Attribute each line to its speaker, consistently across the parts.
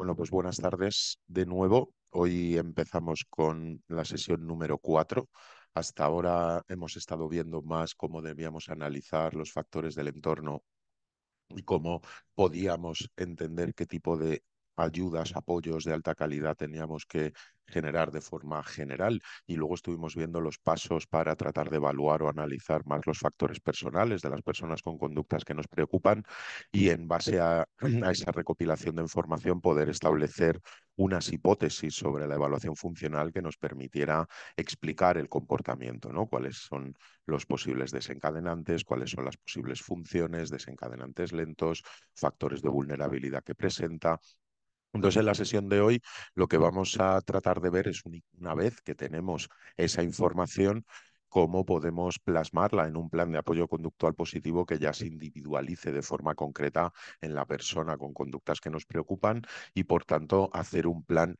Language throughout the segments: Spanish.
Speaker 1: Bueno, pues buenas tardes de nuevo. Hoy empezamos con la sesión número 4. Hasta ahora hemos estado viendo más cómo debíamos analizar los factores del entorno y cómo podíamos entender qué tipo de ayudas, apoyos de alta calidad teníamos que generar de forma general y luego estuvimos viendo los pasos para tratar de evaluar o analizar más los factores personales de las personas con conductas que nos preocupan y en base a, esa recopilación de información poder establecer unas hipótesis sobre la evaluación funcional que nos permitiera explicar el comportamiento, ¿no? Cuáles son los posibles desencadenantes, cuáles son las posibles funciones, desencadenantes lentos, factores de vulnerabilidad que presenta, entonces, en la sesión de hoy lo que vamos a tratar de ver es una vez que tenemos esa información, cómo podemos plasmarla en un plan de apoyo conductual positivo que ya se individualice de forma concreta en la persona con conductas que nos preocupan y, por tanto, hacer un plan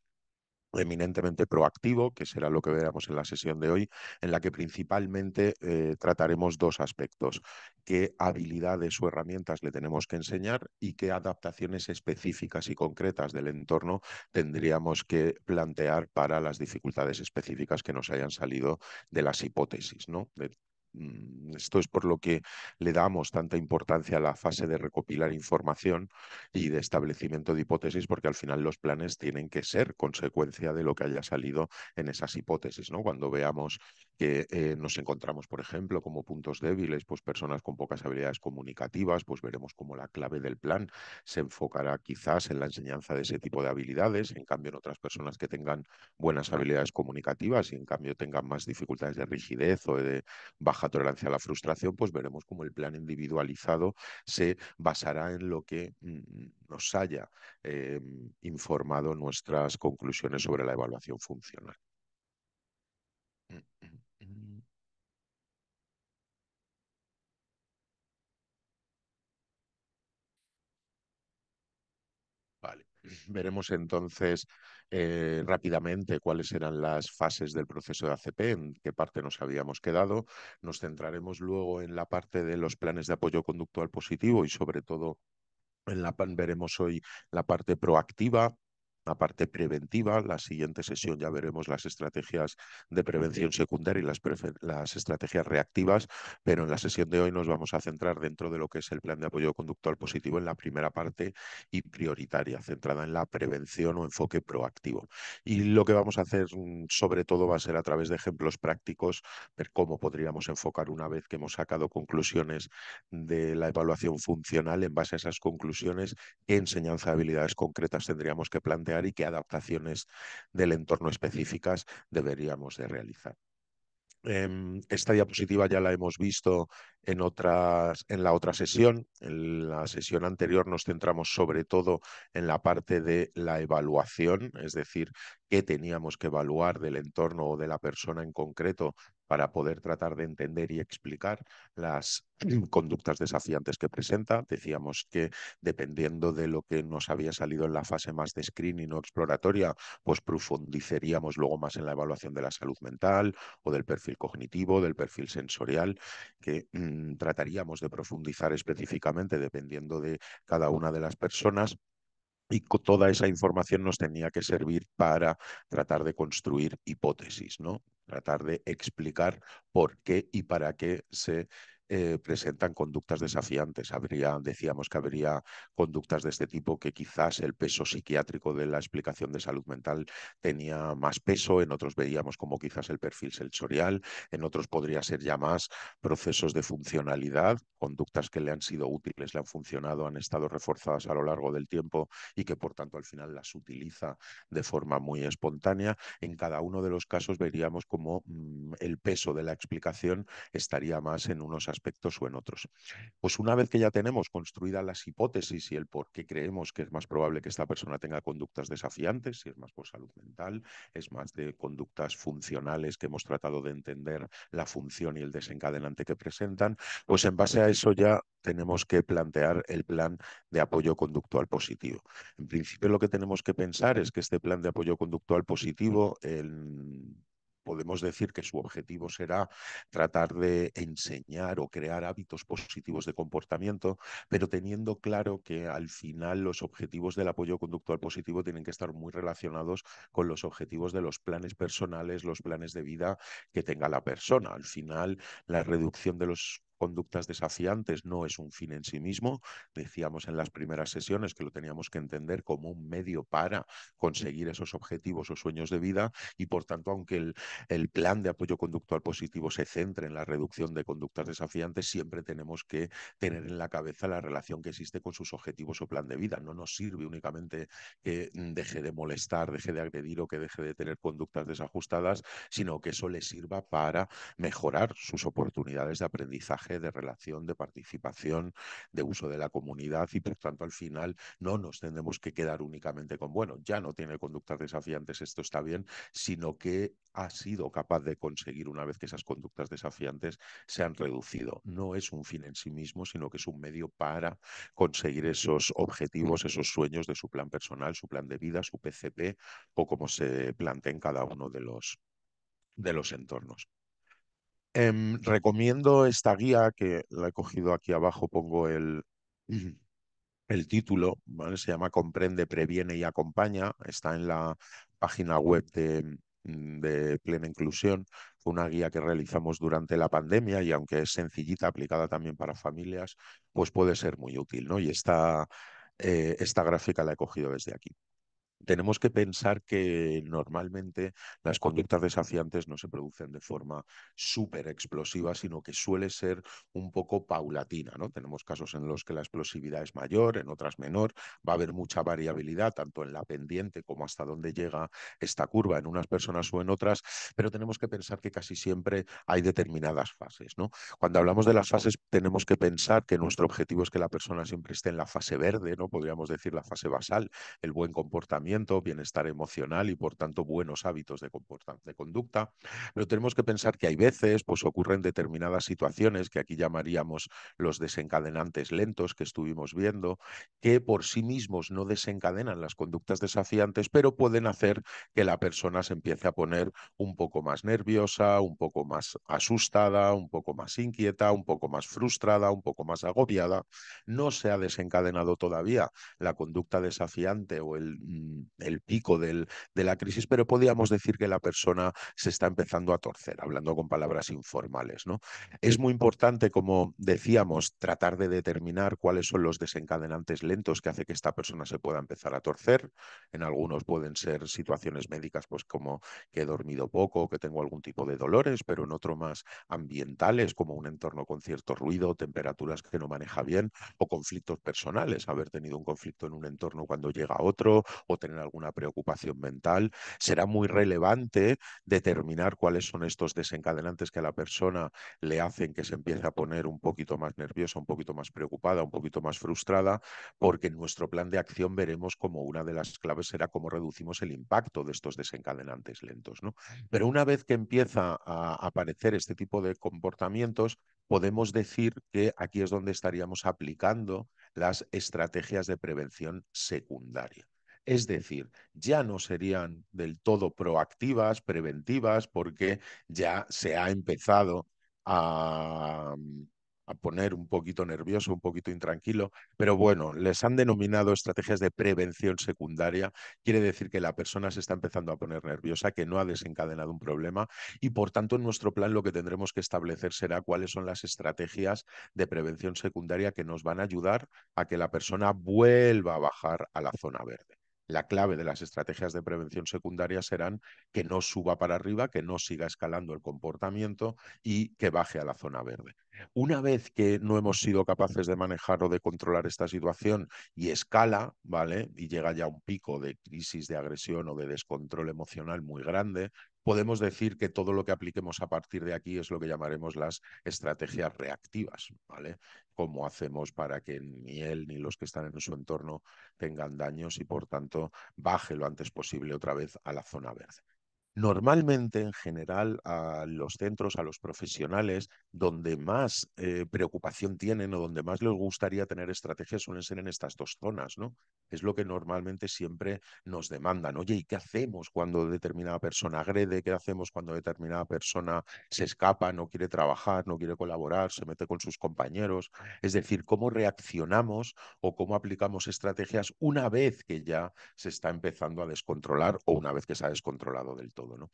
Speaker 1: eminentemente proactivo, que será lo que veremos en la sesión de hoy, en la que principalmente eh, trataremos dos aspectos, qué habilidades o herramientas le tenemos que enseñar y qué adaptaciones específicas y concretas del entorno tendríamos que plantear para las dificultades específicas que nos hayan salido de las hipótesis, ¿no? Mm, esto es por lo que le damos tanta importancia a la fase de recopilar información y de establecimiento de hipótesis, porque al final los planes tienen que ser consecuencia de lo que haya salido en esas hipótesis. ¿no? Cuando veamos que eh, nos encontramos, por ejemplo, como puntos débiles, pues personas con pocas habilidades comunicativas, pues veremos cómo la clave del plan se enfocará quizás en la enseñanza de ese tipo de habilidades, en cambio en otras personas que tengan buenas habilidades comunicativas y en cambio tengan más dificultades de rigidez o de baja tolerancia a la frustración, pues veremos cómo el plan individualizado se basará en lo que mm, nos haya eh, informado nuestras conclusiones sobre la evaluación funcional. Mm, mm. Veremos entonces eh, rápidamente cuáles eran las fases del proceso de ACP, en qué parte nos habíamos quedado. Nos centraremos luego en la parte de los planes de apoyo conductual positivo y sobre todo en la, veremos hoy la parte proactiva la parte preventiva. La siguiente sesión ya veremos las estrategias de prevención secundaria y las, las, estrategias reactivas, pero en la sesión de hoy nos vamos a centrar dentro de lo que es el plan de apoyo conductual positivo en la primera parte y prioritaria, centrada en la prevención o enfoque proactivo. Y lo que vamos a hacer mm, sobre todo va a ser a través de ejemplos prácticos, ver cómo podríamos enfocar una vez que hemos sacado conclusiones de la evaluación funcional, en base a esas conclusiones, qué enseñanza de habilidades concretas tendríamos que plantear y qué adaptaciones del entorno específicas deberíamos de realizar. Em, esta diapositiva ya la hemos visto en, en la otra sesión. En la sesión anterior nos centramos sobre todo en la parte de la evaluación, es decir, qué teníamos que evaluar del entorno o de la persona en concreto para poder tratar de entender y explicar las conductas desafiantes que presenta. Decíamos que dependiendo de lo que nos había salido en la fase más de screening o exploratoria, pues profundizaríamos luego más en la evaluación de la salud mental o del perfil cognitivo, del perfil sensorial, que mm, trataríamos de profundizar específicamente dependiendo de cada una de las personas y toda esa información nos tenía que servir para tratar de construir hipótesis, ¿no? tratar de explicar por qué y para qué se eh, presentan conductas desafiantes. Habría, decíamos que habría conductas de este tipo que quizás el peso psiquiátrico de la explicación de salud mental tenía más peso, en otros veíamos como quizás el perfil sensorial, en otros podría ser ya más procesos de funcionalidad, conductas que le han sido útiles, le han funcionado, han estado reforzadas a lo largo del tiempo y que por tanto al final las utiliza de forma muy espontánea. En cada uno de los casos veríamos como mm, el peso de la explicación estaría más en unos aspectos aspectos o en otros. Pues una vez que ya tenemos construidas las hipótesis y el por qué creemos que es más probable que esta persona tenga conductas desafiantes, si es más por salud mental, es más de conductas funcionales que hemos tratado de entender la función y el desencadenante que presentan, pues en base a eso ya tenemos que plantear el plan de apoyo conductual positivo. En principio lo que tenemos que pensar es que este plan de apoyo conductual positivo, podemos decir que su objetivo será tratar de enseñar o crear hábitos positivos de comportamiento, pero teniendo claro que al final los objetivos del apoyo conductual positivo tienen que estar muy relacionados con los objetivos de los planes personales, los planes de vida que tenga la persona. Al final, la reducción de los conductas desafiantes no es un fin en sí mismo. Decíamos en las primeras sesiones que lo teníamos que entender como un medio para conseguir esos objetivos o sueños de vida y por tanto, aunque el, plan de apoyo conductual positivo se centre en la reducción de conductas desafiantes, siempre tenemos que tener en la cabeza la relación que existe con sus objetivos o plan de vida. No nos sirve únicamente que deje de molestar, deje de agredir o que deje de tener conductas desajustadas, sino que eso le sirva para mejorar sus oportunidades de aprendizaje de relación, de participación, de uso de la comunidad y por tanto al final no nos tendremos que quedar únicamente con, bueno, ya no tiene conductas desafiantes, esto está bien, sino que ha sido capaz de conseguir una vez que esas conductas desafiantes se han reducido. No es un fin en sí mismo, sino que es un medio para conseguir esos objetivos, esos sueños de su plan personal, su plan de vida, su PCP o como se en cada uno de los, de los entornos. Em, recomiendo esta guía que la he cogido aquí abajo, pongo el, el título, ¿vale? se llama Comprende, Previene y Acompaña, está en la página web de, mm, de Plena Inclusión, una guía que realizamos durante la pandemia y aunque es sencillita, aplicada también para familias, pues puede ser muy útil, ¿no? Y esta, eh, esta gráfica la he cogido desde aquí tenemos que pensar que normalmente las conductas desafiantes no se producen de forma súper explosiva, sino que suele ser un poco paulatina. ¿no? Tenemos casos en los que la explosividad es mayor, en otras menor, va a haber mucha variabilidad tanto en la pendiente como hasta dónde llega esta curva en unas personas o en otras, pero tenemos que pensar que casi siempre hay determinadas fases. Cuando hablamos de las fases, tenemos que pensar que nuestro objetivo es que la persona siempre esté en la fase verde, ¿no? podríamos decir la fase basal, el buen comportamiento bienestar emocional y, por tanto, buenos hábitos de, de conducta. Pero tenemos que pensar que hay veces, pues ocurren determinadas situaciones que aquí llamaríamos los desencadenantes lentos que estuvimos viendo, que por sí mismos no desencadenan las conductas desafiantes, pero pueden hacer que la persona se empiece a poner un poco más nerviosa, un poco más asustada, un poco más inquieta, un poco más frustrada, un poco más agobiada. No se ha desencadenado todavía la conducta desafiante o el mm, el pico del, de la crisis, pero podríamos decir que la persona se está empezando a torcer, hablando con palabras informales. ¿no? Es muy importante, como decíamos, tratar de determinar cuáles son los desencadenantes lentos que hace que esta persona se pueda empezar a torcer. En algunos pueden ser situaciones médicas, pues como que he dormido poco, que tengo algún tipo de dolores, pero en otro más ambientales, como un entorno con cierto ruido, temperaturas que no maneja bien, o conflictos personales, haber tenido un conflicto en un entorno cuando llega otro, o tener alguna preocupación mental, será muy relevante determinar cuáles son estos desencadenantes que a la persona le hacen que se empiece a poner un poquito más nerviosa, un poquito más preocupada, un poquito más frustrada, porque en nuestro plan de acción veremos como una de las claves será cómo reducimos el impacto de estos desencadenantes lentos. Pero una vez que empieza a aparecer este tipo de comportamientos, podemos decir que aquí es donde estaríamos aplicando las estrategias de prevención secundaria. Es decir, ya no serían del todo proactivas, preventivas, porque ya se ha empezado mm, a, poner un poquito nervioso, un poquito intranquilo, pero bueno, les han denominado estrategias de prevención secundaria. Quiere decir que la persona se está empezando a poner nerviosa, que no ha desencadenado un problema y por tanto en nuestro plan lo que tendremos que establecer será cuáles son las estrategias de prevención secundaria que nos van a ayudar a que la persona vuelva a bajar a la zona verde la clave de las estrategias de prevención secundaria serán que no suba para arriba, que no siga escalando el comportamiento y que baje a la zona verde. Una vez que no hemos sido capaces de manejar o de controlar esta situación y escala, ¿vale? Y llega ya un pico de crisis de agresión o de descontrol emocional muy grande, podemos decir que todo lo que apliquemos a partir de aquí es lo que llamaremos las estrategias reactivas, ¿vale? Cómo hacemos para que ni él ni los que están en su entorno tengan daños y, por tanto, baje lo antes posible otra vez a la zona verde. Normalmente, en general, a los centros, a los profesionales, donde más eh, preocupación tienen o donde más les gustaría tener estrategias suelen ser en estas dos zonas, ¿no? Es lo que normalmente siempre nos demandan. Oye, ¿y qué hacemos cuando determinada persona agrede? ¿Qué hacemos cuando determinada persona se escapa, no quiere trabajar, no quiere colaborar, se mete con sus compañeros? Es decir, ¿cómo reaccionamos o cómo aplicamos estrategias una vez que ya se está empezando a descontrolar o una vez que se ha descontrolado del todo? ¿no?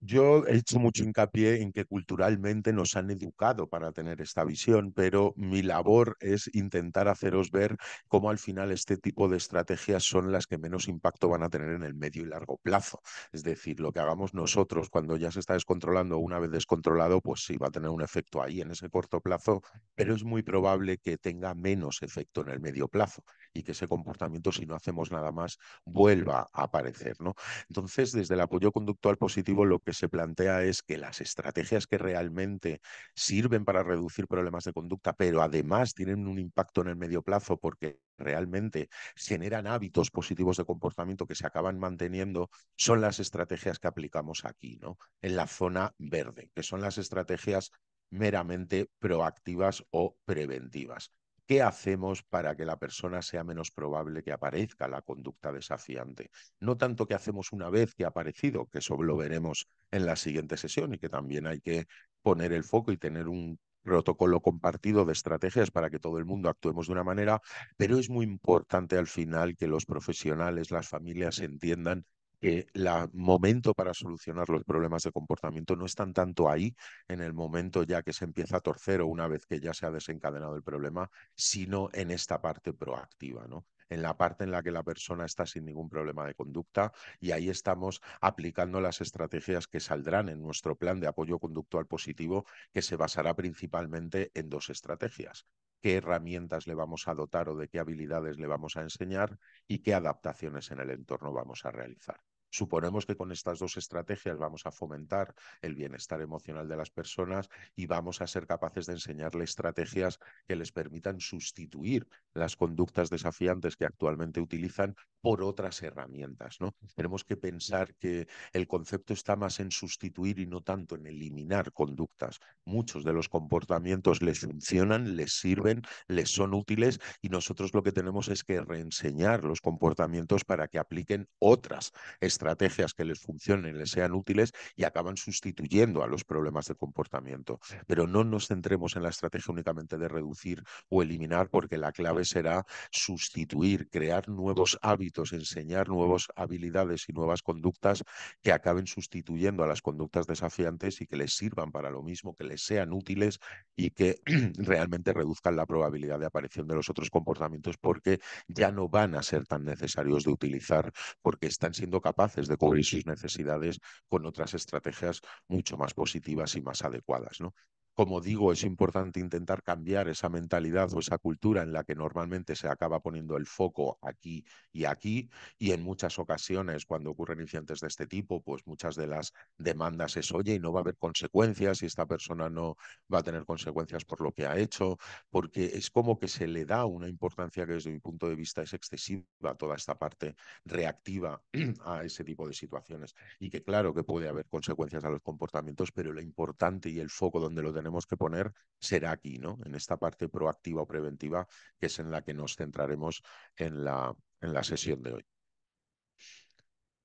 Speaker 1: Yo he hecho mucho hincapié en que culturalmente nos han educado para tener esta visión, pero mi labor es intentar haceros ver cómo al final este tipo de estrategias son las que menos impacto van a tener en el medio y largo plazo. Es decir, lo que hagamos nosotros cuando ya se está descontrolando, una vez descontrolado, pues sí va a tener un efecto ahí en ese corto plazo, pero es muy probable que tenga menos efecto en el medio plazo y que ese comportamiento, si no hacemos nada más, vuelva a aparecer. ¿no? Entonces, desde el apoyo conductual positivo, lo que se plantea es que las estrategias que realmente sirven para reducir problemas de conducta, pero además tienen un impacto en el medio plazo porque realmente generan hábitos positivos de comportamiento que se acaban manteniendo, son las estrategias que aplicamos aquí, ¿no? En la zona verde, que son las estrategias meramente proactivas o preventivas. ¿Qué hacemos para que la persona sea menos probable que aparezca la conducta desafiante? No tanto que hacemos una vez que ha aparecido, que eso lo veremos en la siguiente sesión y que también hay que poner el foco y tener un protocolo compartido de estrategias para que todo el mundo actuemos de una manera, pero es muy importante al final que los profesionales, las familias entiendan que el momento para solucionar los problemas de comportamiento no están tanto ahí, en el momento ya que se empieza a torcer o una vez que ya se ha desencadenado el problema, sino en esta parte proactiva, ¿no? en la parte en la que la persona está sin ningún problema de conducta y ahí estamos aplicando las estrategias que saldrán en nuestro plan de apoyo conductual positivo que se basará principalmente en dos estrategias qué herramientas le vamos a dotar o de qué habilidades le vamos a enseñar y qué adaptaciones en el entorno vamos a realizar. Suponemos que con estas dos estrategias vamos a fomentar el bienestar emocional de las personas y vamos a ser capaces de enseñarles estrategias que les permitan sustituir las conductas desafiantes que actualmente utilizan por otras herramientas. ¿no? Tenemos que pensar que el concepto está más en sustituir y no tanto en eliminar conductas. Muchos de los comportamientos les funcionan, les sirven, les son útiles y nosotros lo que tenemos es que reenseñar los comportamientos para que apliquen otras estrategias estrategias que les funcionen, les sean útiles y acaban sustituyendo a los problemas de comportamiento. Pero no nos centremos en la estrategia únicamente de reducir o eliminar, porque la clave será sustituir, crear nuevos hábitos, enseñar nuevas habilidades y nuevas conductas que acaben sustituyendo a las conductas desafiantes y que les sirvan para lo mismo, que les sean útiles y que realmente reduzcan la probabilidad de aparición de los otros comportamientos porque ya no van a ser tan necesarios de utilizar, porque están siendo capaces de cubrir sus necesidades con otras estrategias mucho más positivas y más adecuadas. ¿no? como digo, es importante intentar cambiar esa mentalidad o esa cultura en la que normalmente se acaba poniendo el foco aquí y aquí. Y en muchas ocasiones, cuando ocurren incidentes de este tipo, pues muchas de las demandas es, oye, y no va a haber consecuencias y esta persona no va a tener consecuencias por lo que ha hecho, porque es como que se le da una importancia que desde mi punto de vista es excesiva toda esta parte reactiva a ese tipo de situaciones. Y que claro que puede haber consecuencias a los comportamientos, pero lo importante y el foco donde lo tenemos tenemos que poner será aquí, ¿no? En esta parte proactiva o preventiva, que es en la que nos centraremos en la, en la sesión de hoy.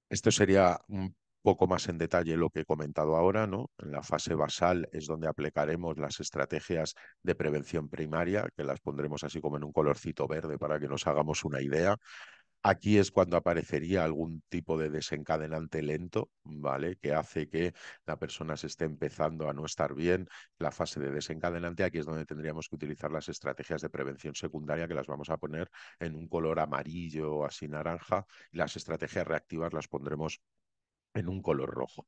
Speaker 1: Esto sería un poco más en detalle lo que he comentado ahora, ¿no? En la fase basal es donde aplicaremos las estrategias de prevención primaria, que las pondremos así como en un colorcito verde para que nos hagamos una idea. Aquí es cuando aparecería algún tipo de desencadenante lento, ¿vale? Que hace que la persona se esté empezando a no estar bien. La fase de desencadenante, aquí es donde tendríamos que utilizar las estrategias de prevención secundaria, que las vamos a poner en un color amarillo, o así naranja. Las estrategias reactivas las pondremos en un color rojo.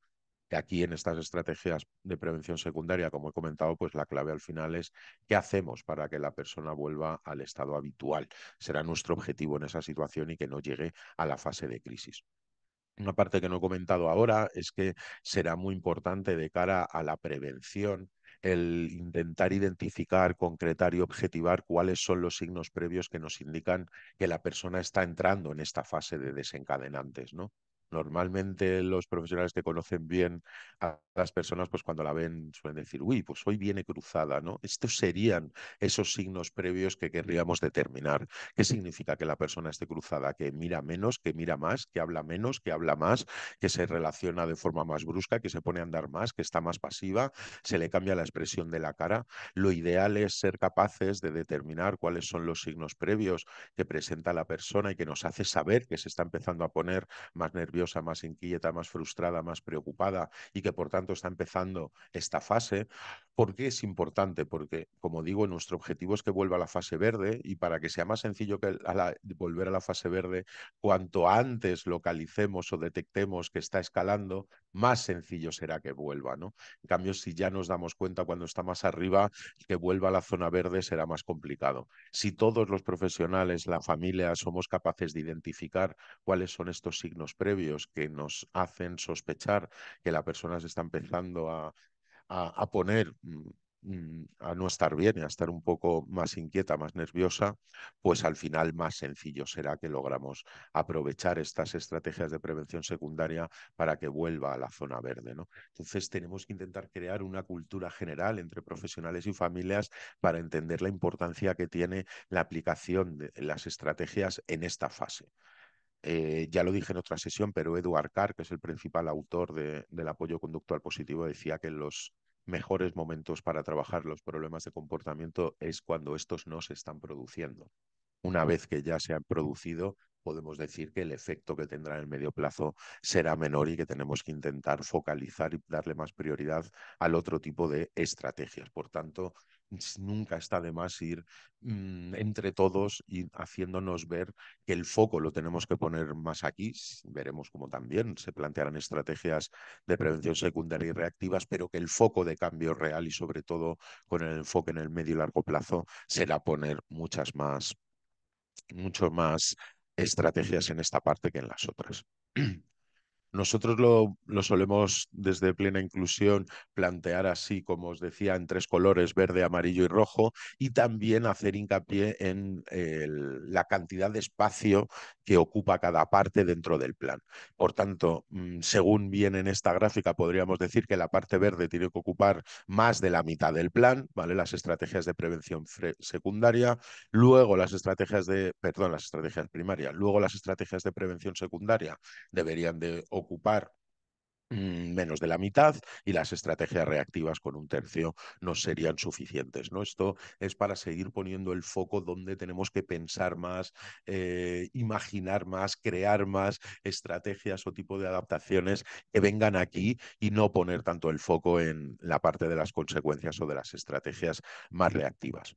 Speaker 1: Y aquí en estas estrategias de prevención secundaria, como he comentado, pues la clave al final es qué hacemos para que la persona vuelva al estado habitual. Será nuestro objetivo en esa situación y que no llegue a la fase de crisis. Una parte que no he comentado ahora es que será muy importante de cara a la prevención el intentar identificar, concretar y objetivar cuáles son los signos previos que nos indican que la persona está entrando en esta fase de desencadenantes, ¿no? Normalmente los profesionales que conocen bien a las personas, pues cuando la ven suelen decir, uy, pues hoy viene cruzada, ¿no? Estos serían esos signos previos que querríamos determinar. ¿Qué significa que la persona esté cruzada? Que mira menos, que mira más, que habla menos, que habla más, que se relaciona de forma más brusca, que se pone a andar más, que está más pasiva, se le cambia la expresión de la cara. Lo ideal es ser capaces de determinar cuáles son los signos previos que presenta la persona y que nos hace saber que se está empezando a poner más nerviosa más inquieta, más frustrada, más preocupada y que por tanto está empezando esta fase. ¿Por qué es importante? Porque, como digo, nuestro objetivo es que vuelva a la fase verde y para que sea más sencillo que volver a la fase verde, cuanto antes localicemos o detectemos que está escalando, más sencillo será que vuelva, ¿no? En cambio, si ya nos damos cuenta cuando está más arriba, que vuelva a la zona verde será más complicado. Si todos los profesionales, la familia, somos capaces de identificar cuáles son estos signos previos que nos hacen sospechar que la persona se está empezando a poner mm, Mm, a no estar bien y a estar un poco más inquieta, más nerviosa, pues al final más sencillo será que logramos aprovechar estas estrategias de prevención secundaria para que vuelva a la zona verde. ¿no? Entonces tenemos que intentar crear una cultura general entre profesionales y familias para entender la importancia que tiene la aplicación de las estrategias en esta fase. Eh, ya lo dije en otra sesión, pero Eduard Carr, que es el principal autor del apoyo conductual positivo, decía que los mejores momentos para trabajar los problemas de comportamiento es cuando estos no se están produciendo. Una vez que ya se han producido, podemos decir que el efecto que tendrá en el medio plazo será menor y que tenemos que intentar focalizar y darle más prioridad al otro tipo de estrategias. Por tanto, nunca está de más ir mm, entre todos y haciéndonos ver que el foco lo tenemos que poner más aquí. Veremos cómo también se plantearán estrategias de prevención secundaria y reactivas, pero que el foco de cambio real y sobre todo con el enfoque en el medio y largo plazo será poner muchas más, mucho más estrategias en esta parte que en las otras. Nosotros lo, solemos desde plena inclusión plantear así, como os decía, en tres colores, verde, amarillo y rojo, y también hacer hincapié en la cantidad de espacio que ocupa cada parte dentro del plan. Por tanto, mm, según viene en esta gráfica, podríamos decir que la parte verde tiene que ocupar más de la mitad del plan, ¿vale? Las estrategias de prevención secundaria, luego las estrategias de, perdón, las estrategias primarias, luego las estrategias de prevención secundaria deberían de ocupar mm, menos de la mitad y las estrategias reactivas con un tercio no serían suficientes. ¿no? Esto es para seguir poniendo el foco donde tenemos que pensar más, eh, imaginar más, crear más estrategias o tipo de adaptaciones que vengan aquí y no poner tanto el foco en la parte de las consecuencias o de las estrategias más reactivas.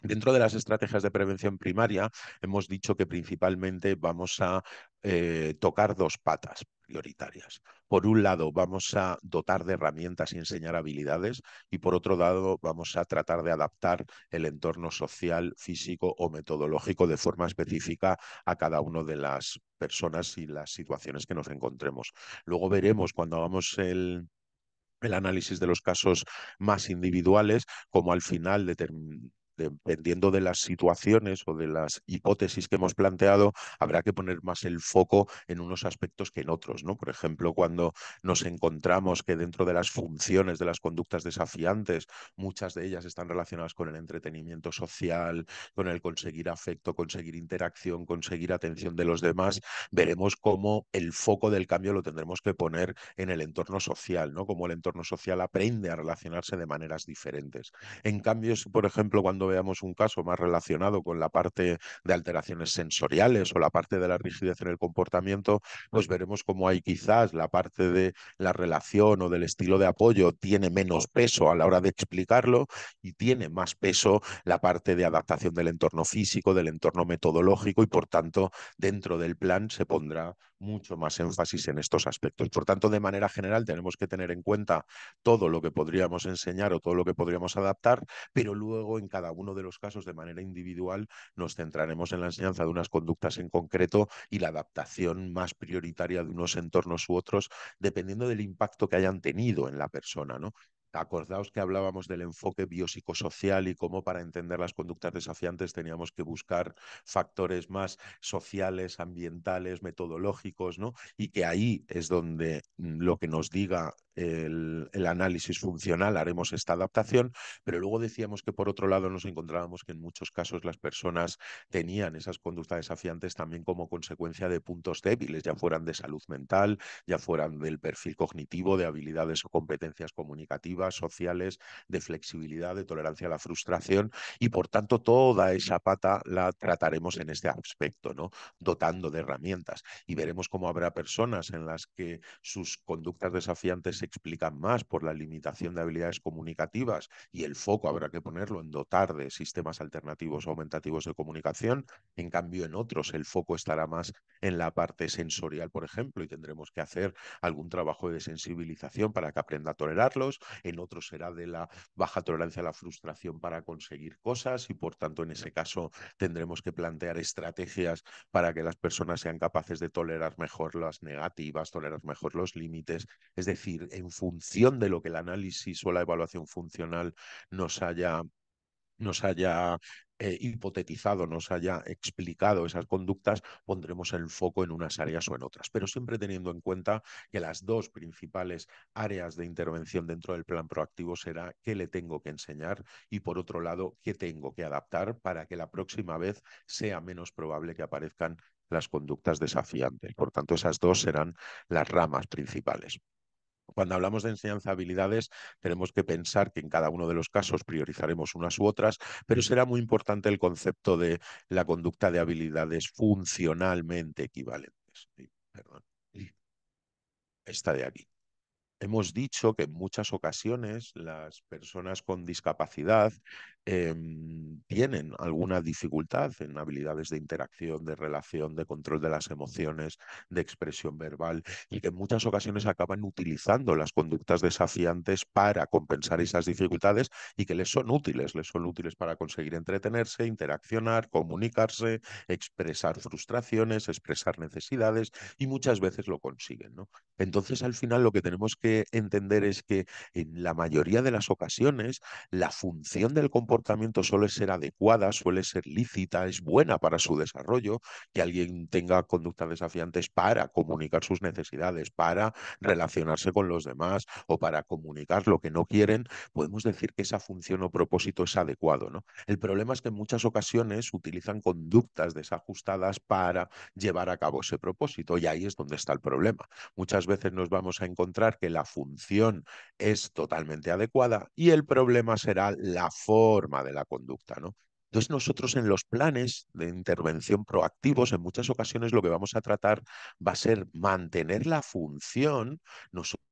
Speaker 1: Dentro de las estrategias de prevención primaria, hemos dicho que principalmente vamos a eh, tocar dos patas prioritarias. Por un lado, vamos a dotar de herramientas y enseñar habilidades y por otro lado, vamos a tratar de adaptar el entorno social, físico o metodológico de forma específica a cada una de las personas y las situaciones que nos encontremos. Luego veremos cuando hagamos el, análisis de los casos más individuales, como al final determinar dependiendo de las situaciones o de las hipótesis que hemos planteado, habrá que poner más el foco en unos aspectos que en otros, ¿no? Por ejemplo, cuando nos encontramos que dentro de las funciones de las conductas desafiantes, muchas de ellas están relacionadas con el entretenimiento social, con el conseguir afecto, conseguir interacción, conseguir atención de los demás, veremos cómo el foco del cambio lo tendremos que poner en el entorno social, ¿no? Cómo el entorno social aprende a relacionarse de maneras diferentes. En cambio, por ejemplo, cuando veamos un caso más relacionado con la parte de alteraciones sensoriales o la parte de la rigidez en el comportamiento, pues veremos cómo hay quizás la parte de la relación o del estilo de apoyo tiene menos peso a la hora de explicarlo y tiene más peso la parte de adaptación del entorno físico, del entorno metodológico y por tanto dentro del plan se pondrá mucho más énfasis en estos aspectos. Por tanto, de manera general, tenemos que tener en cuenta todo lo que podríamos enseñar o todo lo que podríamos adaptar, pero luego en cada uno de los casos, de manera individual, nos centraremos en la enseñanza de unas conductas en concreto y la adaptación más prioritaria de unos entornos u otros, dependiendo del impacto que hayan tenido en la persona. ¿no? Acordaos que hablábamos del enfoque biopsicosocial y cómo para entender las conductas desafiantes teníamos que buscar factores más sociales, ambientales, metodológicos, ¿no? Y que ahí es donde mm, lo que nos diga el, análisis funcional, haremos esta adaptación, pero luego decíamos que por otro lado nos encontrábamos que en muchos casos las personas tenían esas conductas desafiantes también como consecuencia de puntos débiles, ya fueran de salud mental, ya fueran del perfil cognitivo, de habilidades o competencias comunicativas, sociales, de flexibilidad, de tolerancia a la frustración y por tanto toda esa pata la trataremos en este aspecto, ¿no? dotando de herramientas y veremos cómo habrá personas en las que sus conductas desafiantes se explican más por la limitación de habilidades comunicativas y el foco habrá que ponerlo en dotar de sistemas alternativos o aumentativos de comunicación. En cambio, en otros el foco estará más en la parte sensorial, por ejemplo, y tendremos que hacer algún trabajo de sensibilización para que aprenda a tolerarlos. En otros será de la baja tolerancia a la frustración para conseguir cosas y, por tanto, en ese caso tendremos que plantear estrategias para que las personas sean capaces de tolerar mejor las negativas, tolerar mejor los límites. Es decir, en función de lo que el análisis o la evaluación funcional nos haya nos haya eh, hipotetizado, nos haya explicado esas conductas, pondremos el foco en unas áreas o en otras, pero siempre teniendo en cuenta que las dos principales áreas de intervención dentro del plan proactivo será qué le tengo que enseñar y por otro lado, qué tengo que adaptar para que la próxima vez sea menos probable que aparezcan las conductas desafiantes. Por tanto, esas dos serán las ramas principales. Cuando hablamos de enseñanza de habilidades, tenemos que pensar que en cada uno de los casos priorizaremos unas u otras, pero será muy importante el concepto de la conducta de habilidades funcionalmente equivalentes. Perdón. Esta de aquí. Hemos dicho que en muchas ocasiones las personas con discapacidad Em, tienen alguna dificultad en habilidades de interacción, de relación, de control de las emociones, de expresión verbal y que en muchas ocasiones acaban utilizando las conductas desafiantes para compensar esas dificultades y que les son útiles, les son útiles para conseguir entretenerse, interaccionar, comunicarse, expresar frustraciones, expresar necesidades y muchas veces lo consiguen. ¿no? Entonces al final lo que tenemos que entender es que en la mayoría de las ocasiones la función del comportamiento comportamiento suele ser adecuada, suele ser lícita, es buena para su desarrollo, que alguien tenga conductas desafiantes para comunicar sus necesidades, para relacionarse con los demás o para comunicar lo que no quieren, podemos decir que esa función o propósito es adecuado. ¿no? El problema es que en muchas ocasiones utilizan conductas desajustadas para llevar a cabo ese propósito y ahí es donde está el problema. Muchas veces nos vamos a encontrar que la función es totalmente adecuada y el problema será la forma de la conducta, ¿no? Entonces nosotros en los planes de intervención proactivos, en muchas ocasiones lo que vamos a tratar va a ser mantener la función, nosotros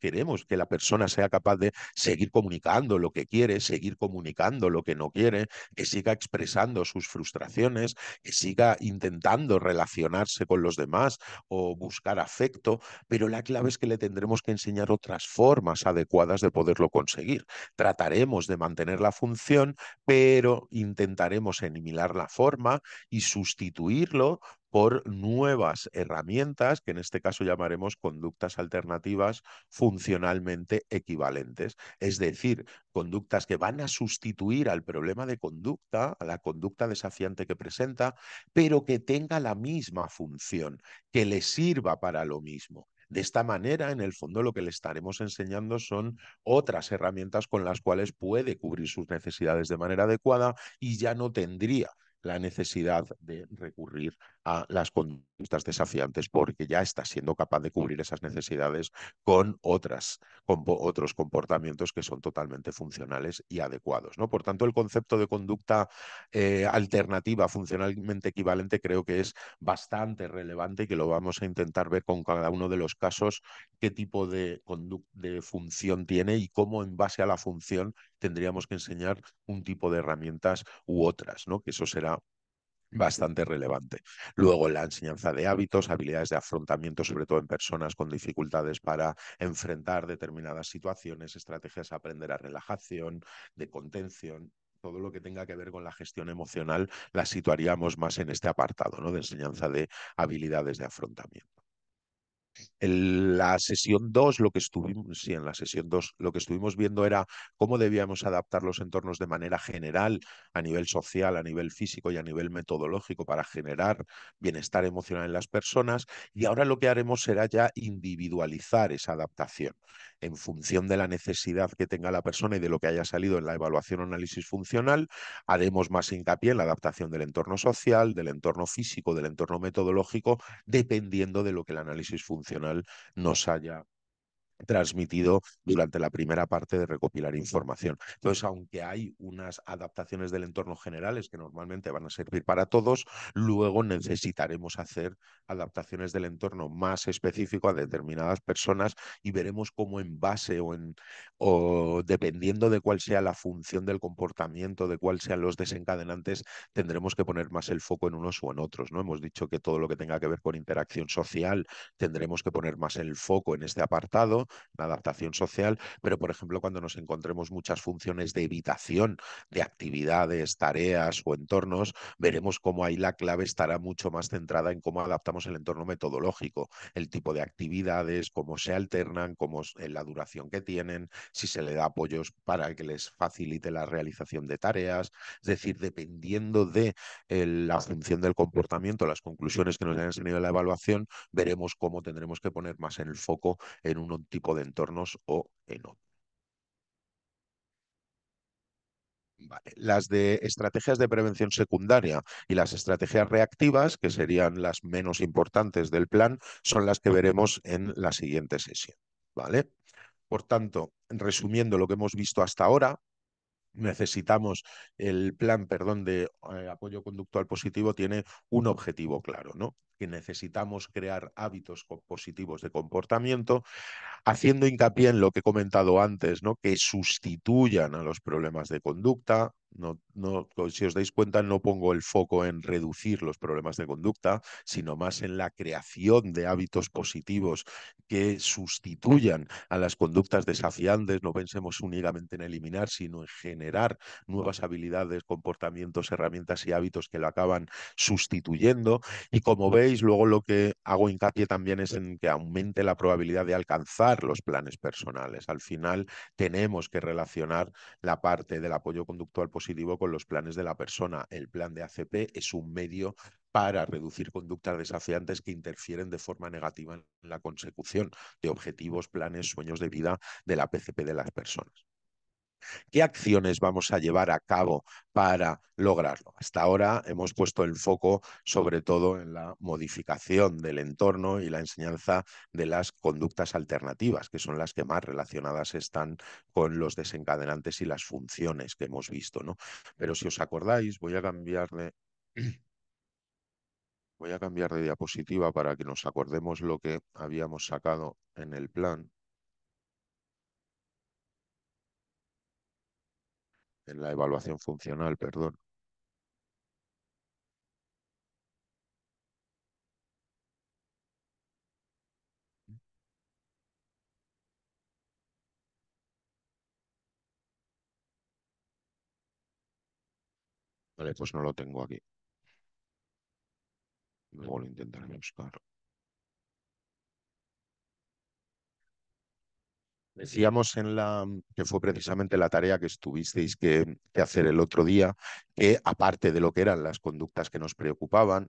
Speaker 1: queremos que la persona sea capaz de seguir comunicando lo que quiere, seguir comunicando lo que no quiere, que siga expresando sus frustraciones, que siga intentando relacionarse con los demás o buscar afecto, pero la clave es que le tendremos que enseñar otras formas adecuadas de poderlo conseguir. Trataremos de mantener la función, pero intentaremos eliminar la forma y sustituirlo por nuevas herramientas que en este caso llamaremos conductas alternativas funcionalmente equivalentes, es decir, conductas que van a sustituir al problema de conducta, a la conducta desafiante que presenta, pero que tenga la misma función, que le sirva para lo mismo. De esta manera, en el fondo, lo que le estaremos enseñando son otras herramientas con las cuales puede cubrir sus necesidades de manera adecuada y ya no tendría la necesidad de recurrir a las conductas desafiantes porque ya está siendo capaz de cubrir esas necesidades con otras, con otros comportamientos que son totalmente funcionales y adecuados. ¿no? Por tanto, el concepto de conducta eh, alternativa funcionalmente equivalente creo que es bastante relevante y que lo vamos a intentar ver con cada uno de los casos qué tipo de, de función tiene y cómo en base a la función tendríamos que enseñar un tipo de herramientas u otras, ¿no? que eso será bastante relevante. Luego la enseñanza de hábitos, habilidades de afrontamiento, sobre todo en personas con dificultades para enfrentar determinadas situaciones, estrategias a aprender a relajación, de contención, todo lo que tenga que ver con la gestión emocional la situaríamos más en este apartado, ¿no? De enseñanza de habilidades de afrontamiento. En la sesión 2 lo que estuvimos, en la sesión 2 lo que estuvimos viendo era cómo debíamos adaptar los entornos de manera general, a nivel social, a nivel físico y a nivel metodológico para generar bienestar emocional en las personas. Y ahora lo que haremos será ya individualizar esa adaptación en función de la necesidad que tenga la persona y de lo que haya salido en la evaluación o análisis funcional. Haremos más hincapié en la adaptación del entorno social, del entorno físico, del entorno metodológico, dependiendo de lo que el análisis funcional nacional nos haya transmitido durante la primera parte de recopilar información. Entonces, aunque hay unas adaptaciones del entorno generales que normalmente van a servir para todos, luego necesitaremos hacer adaptaciones del entorno más específico a determinadas personas y veremos cómo en base o en o dependiendo de cuál sea la función del comportamiento, de cuáles sean los desencadenantes, tendremos que poner más el foco en unos o en otros, ¿no? Hemos dicho que todo lo que tenga que ver con interacción social tendremos que poner más el foco en este apartado la adaptación social, pero por ejemplo, cuando nos encontremos muchas funciones de evitación de actividades, tareas o entornos, veremos cómo ahí la clave estará mucho más centrada en cómo adaptamos el entorno metodológico, el tipo de actividades, cómo se alternan, cómo eh, la duración que tienen, si se le da apoyos para que les facilite la realización de tareas, es decir, dependiendo de eh, la función del comportamiento, las conclusiones que nos hayan salido en la evaluación, veremos cómo tendremos que poner más en el foco en un tipo de entornos o en otro. Las de estrategias de prevención secundaria y las estrategias reactivas, que serían las menos importantes del plan, son las que veremos en la siguiente sesión. ¿vale? Por tanto, resumiendo lo que hemos visto hasta ahora, necesitamos el plan, perdón, de eh, apoyo conductual positivo tiene un objetivo claro, ¿no? que necesitamos crear hábitos positivos de comportamiento, haciendo hincapié en lo que he comentado antes, ¿no? que sustituyan a los problemas de conducta. No, no, si os dais cuenta, no pongo el foco en reducir los problemas de conducta, sino más en la creación de hábitos positivos que sustituyan a las conductas desafiantes. No pensemos únicamente en eliminar, sino en generar nuevas habilidades, comportamientos, herramientas y hábitos que lo acaban sustituyendo. Y como veis, Luego lo que hago hincapié también es en que aumente la probabilidad de alcanzar los planes personales. Al final tenemos que relacionar la parte del apoyo conductual positivo con los planes de la persona. El plan de ACP es un medio para reducir conductas desafiantes que interfieren de forma negativa en la consecución de objetivos, planes, sueños de vida de la PCP de las personas. ¿Qué acciones vamos a llevar a cabo para lograrlo? Hasta ahora hemos puesto el foco sobre todo en la modificación del entorno y la enseñanza de las conductas alternativas, que son las que más relacionadas están con los desencadenantes y las funciones que hemos visto. Pero si os acordáis, voy a Voy a cambiar de diapositiva para que nos acordemos lo que habíamos sacado en el plan. en la evaluación funcional, perdón. Vale, pues no lo tengo aquí. Luego lo intentaré buscar. Decíamos en la mm, que fue precisamente la tarea que estuvisteis que, mm, que, hacer el otro día, que aparte de lo que eran las conductas que nos preocupaban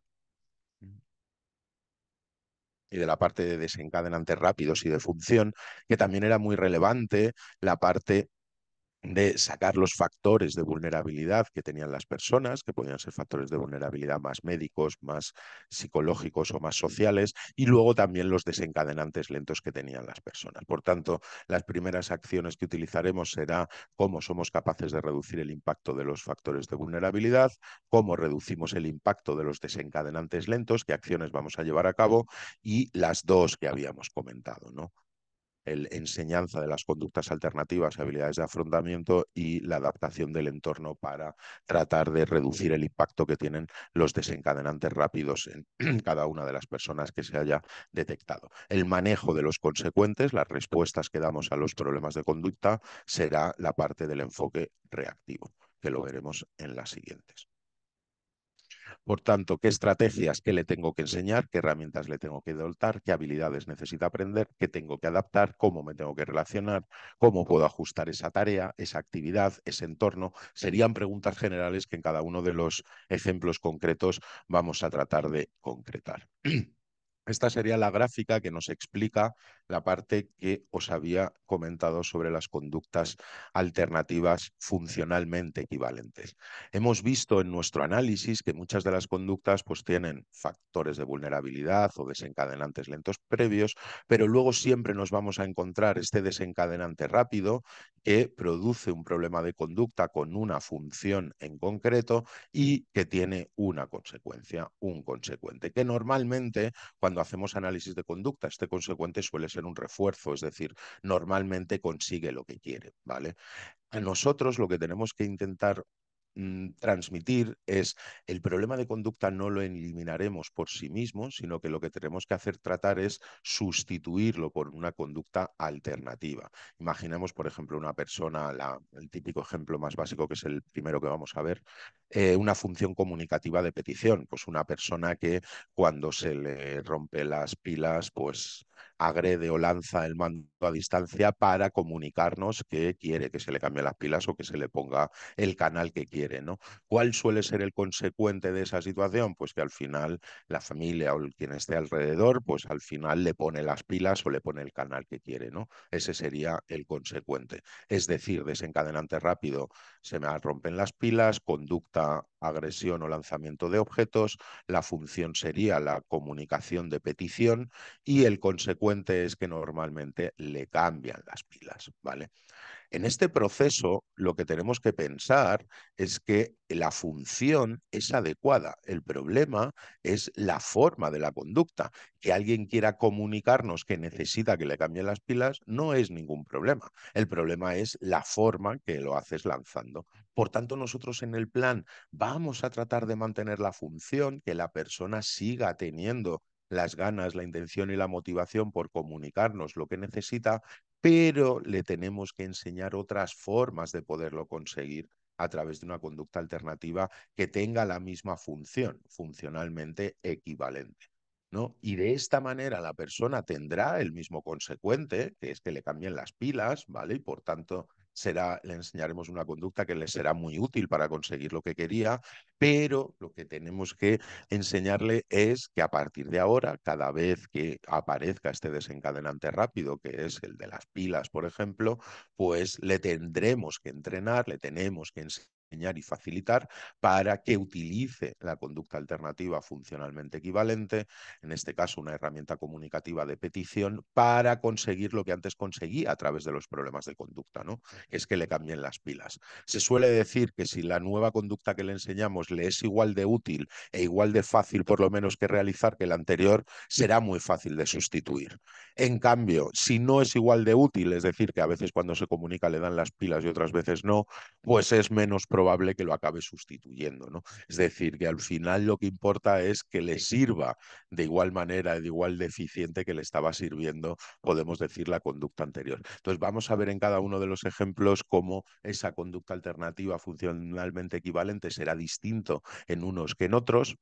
Speaker 1: y de la parte de desencadenantes rápidos y de función, que también era muy relevante la parte de sacar los factores de vulnerabilidad que tenían las personas, que podían ser factores de vulnerabilidad más médicos, más psicológicos o más sociales, y luego también los desencadenantes lentos que tenían las personas. Por tanto, las primeras acciones que utilizaremos será cómo somos capaces de reducir el impacto de los factores de vulnerabilidad, cómo reducimos el impacto de los desencadenantes lentos, qué acciones vamos a llevar a cabo, y las dos que habíamos comentado, ¿no? el enseñanza de las conductas alternativas y habilidades de afrontamiento y la adaptación del entorno para tratar de reducir el impacto que tienen los desencadenantes rápidos en cada una de las personas que se haya detectado. El manejo de los consecuentes, las respuestas que damos a los problemas de conducta, será la parte del enfoque reactivo, que lo veremos en las siguientes. Por tanto, ¿qué estrategias, que le tengo que enseñar, qué herramientas le tengo que dotar, qué habilidades necesita aprender, qué tengo que adaptar, cómo me tengo que relacionar, cómo puedo ajustar esa tarea, esa actividad, ese entorno? Serían preguntas generales que en cada uno de los ejemplos concretos vamos a tratar de concretar. Esta sería la gráfica que nos explica la parte que os había comentado sobre las conductas alternativas funcionalmente equivalentes. Hemos visto en nuestro análisis que muchas de las conductas pues, tienen factores de vulnerabilidad o desencadenantes lentos previos, pero luego siempre nos vamos a encontrar este desencadenante rápido que produce un problema de conducta con una función en concreto y que tiene una consecuencia, un consecuente, que normalmente cuando hacemos análisis de conducta, este consecuente suele ser un refuerzo, es decir, normalmente consigue lo que quiere, ¿vale? A nosotros lo que tenemos que intentar Mm, transmitir es el problema de conducta no lo eliminaremos por sí mismo, sino que lo que tenemos que hacer tratar es sustituirlo por una conducta alternativa. Imaginemos, por ejemplo, una persona, la, el típico ejemplo más básico que es el primero que vamos a ver, eh, una función comunicativa de petición, pues una persona que cuando se le rompe las pilas, pues agrede o lanza el mando a distancia para comunicarnos que quiere que se le cambie las pilas o que se le ponga el canal que quiere, ¿no? ¿Cuál suele ser el consecuente de esa situación? Pues que al final la familia o quien esté alrededor, pues al final le pone las pilas o le pone el canal que quiere, ¿no? Ese sería el consecuente. Es decir, desencadenante rápido, se me rompen las pilas, conducta agresión o lanzamiento de objetos, la función sería la comunicación de petición y el consecuente es que normalmente le cambian las pilas, ¿vale? En este proceso, lo que tenemos que pensar es que la función es adecuada. El problema es la forma de la conducta. Que alguien quiera comunicarnos que necesita que le cambien las pilas no es ningún problema. El problema es la forma que lo haces lanzando. Por tanto, nosotros en el plan vamos a tratar de mantener la función, que la persona siga teniendo las ganas, la intención y la motivación por comunicarnos lo que necesita, pero le tenemos que enseñar otras formas de poderlo conseguir a través de una conducta alternativa que tenga la misma función, funcionalmente equivalente. ¿no? Y de esta manera la persona tendrá el mismo consecuente, que es que le cambien las pilas, ¿vale? Y por tanto le enseñaremos una conducta que le será muy útil para conseguir lo que quería, pero lo que tenemos que enseñarle es que a partir de ahora, cada vez que aparezca este desencadenante rápido, que es el de las pilas, por ejemplo, pues le tendremos que entrenar, le tenemos que enseñar y facilitar para que utilice la conducta alternativa funcionalmente equivalente, en este caso una herramienta comunicativa de petición, para conseguir lo que antes conseguía a través de los problemas de conducta, ¿no? es que le cambien las pilas. Se suele decir que si la nueva conducta que le enseñamos le es igual de útil e igual de fácil por lo menos que realizar que la anterior, será muy fácil de sustituir. En cambio, si no es igual de útil, es decir, que a veces cuando se comunica le dan las pilas y otras veces no, pues es menos probable que lo acabe sustituyendo, ¿no? Es decir, que al final lo que importa es que le sirva de igual manera, de igual deficiente que le estaba sirviendo, podemos decir, la conducta anterior. Entonces, vamos a ver en cada uno de los ejemplos cómo esa conducta alternativa funcionalmente equivalente será distinto en unos que en otros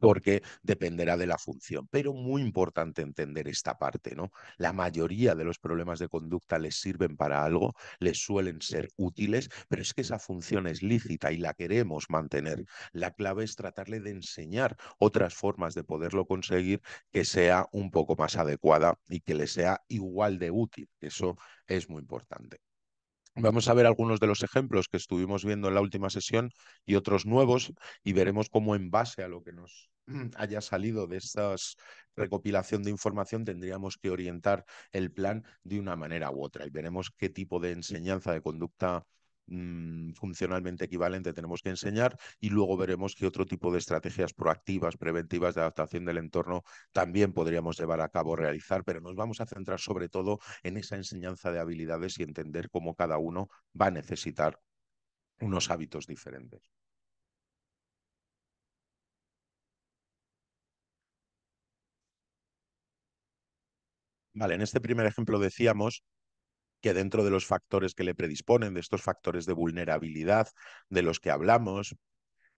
Speaker 1: porque dependerá de la función. Pero muy importante entender esta parte, ¿no? La mayoría de los problemas de conducta les sirven para algo, les suelen ser útiles, pero es que esa función es lícita y la queremos mantener. La clave es tratarle de enseñar otras formas de poderlo conseguir que sea un poco más adecuada y que le sea igual de útil. Mm. Eso es muy importante. Vamos a ver algunos de los ejemplos que estuvimos viendo en la última sesión y otros nuevos y veremos cómo en base a lo que nos haya salido de esta recopilación de información tendríamos que orientar el plan de una manera u otra y veremos qué tipo de enseñanza de conducta Mm, funcionalmente equivalente tenemos que enseñar y luego veremos qué otro tipo de estrategias proactivas, preventivas de adaptación del entorno también podríamos llevar a cabo, realizar, pero nos vamos a centrar sobre todo en esa enseñanza de habilidades y entender cómo cada uno va a necesitar unos hábitos diferentes. Vale, en este primer ejemplo decíamos que dentro de los factores que le predisponen, de estos factores de vulnerabilidad de los que hablamos,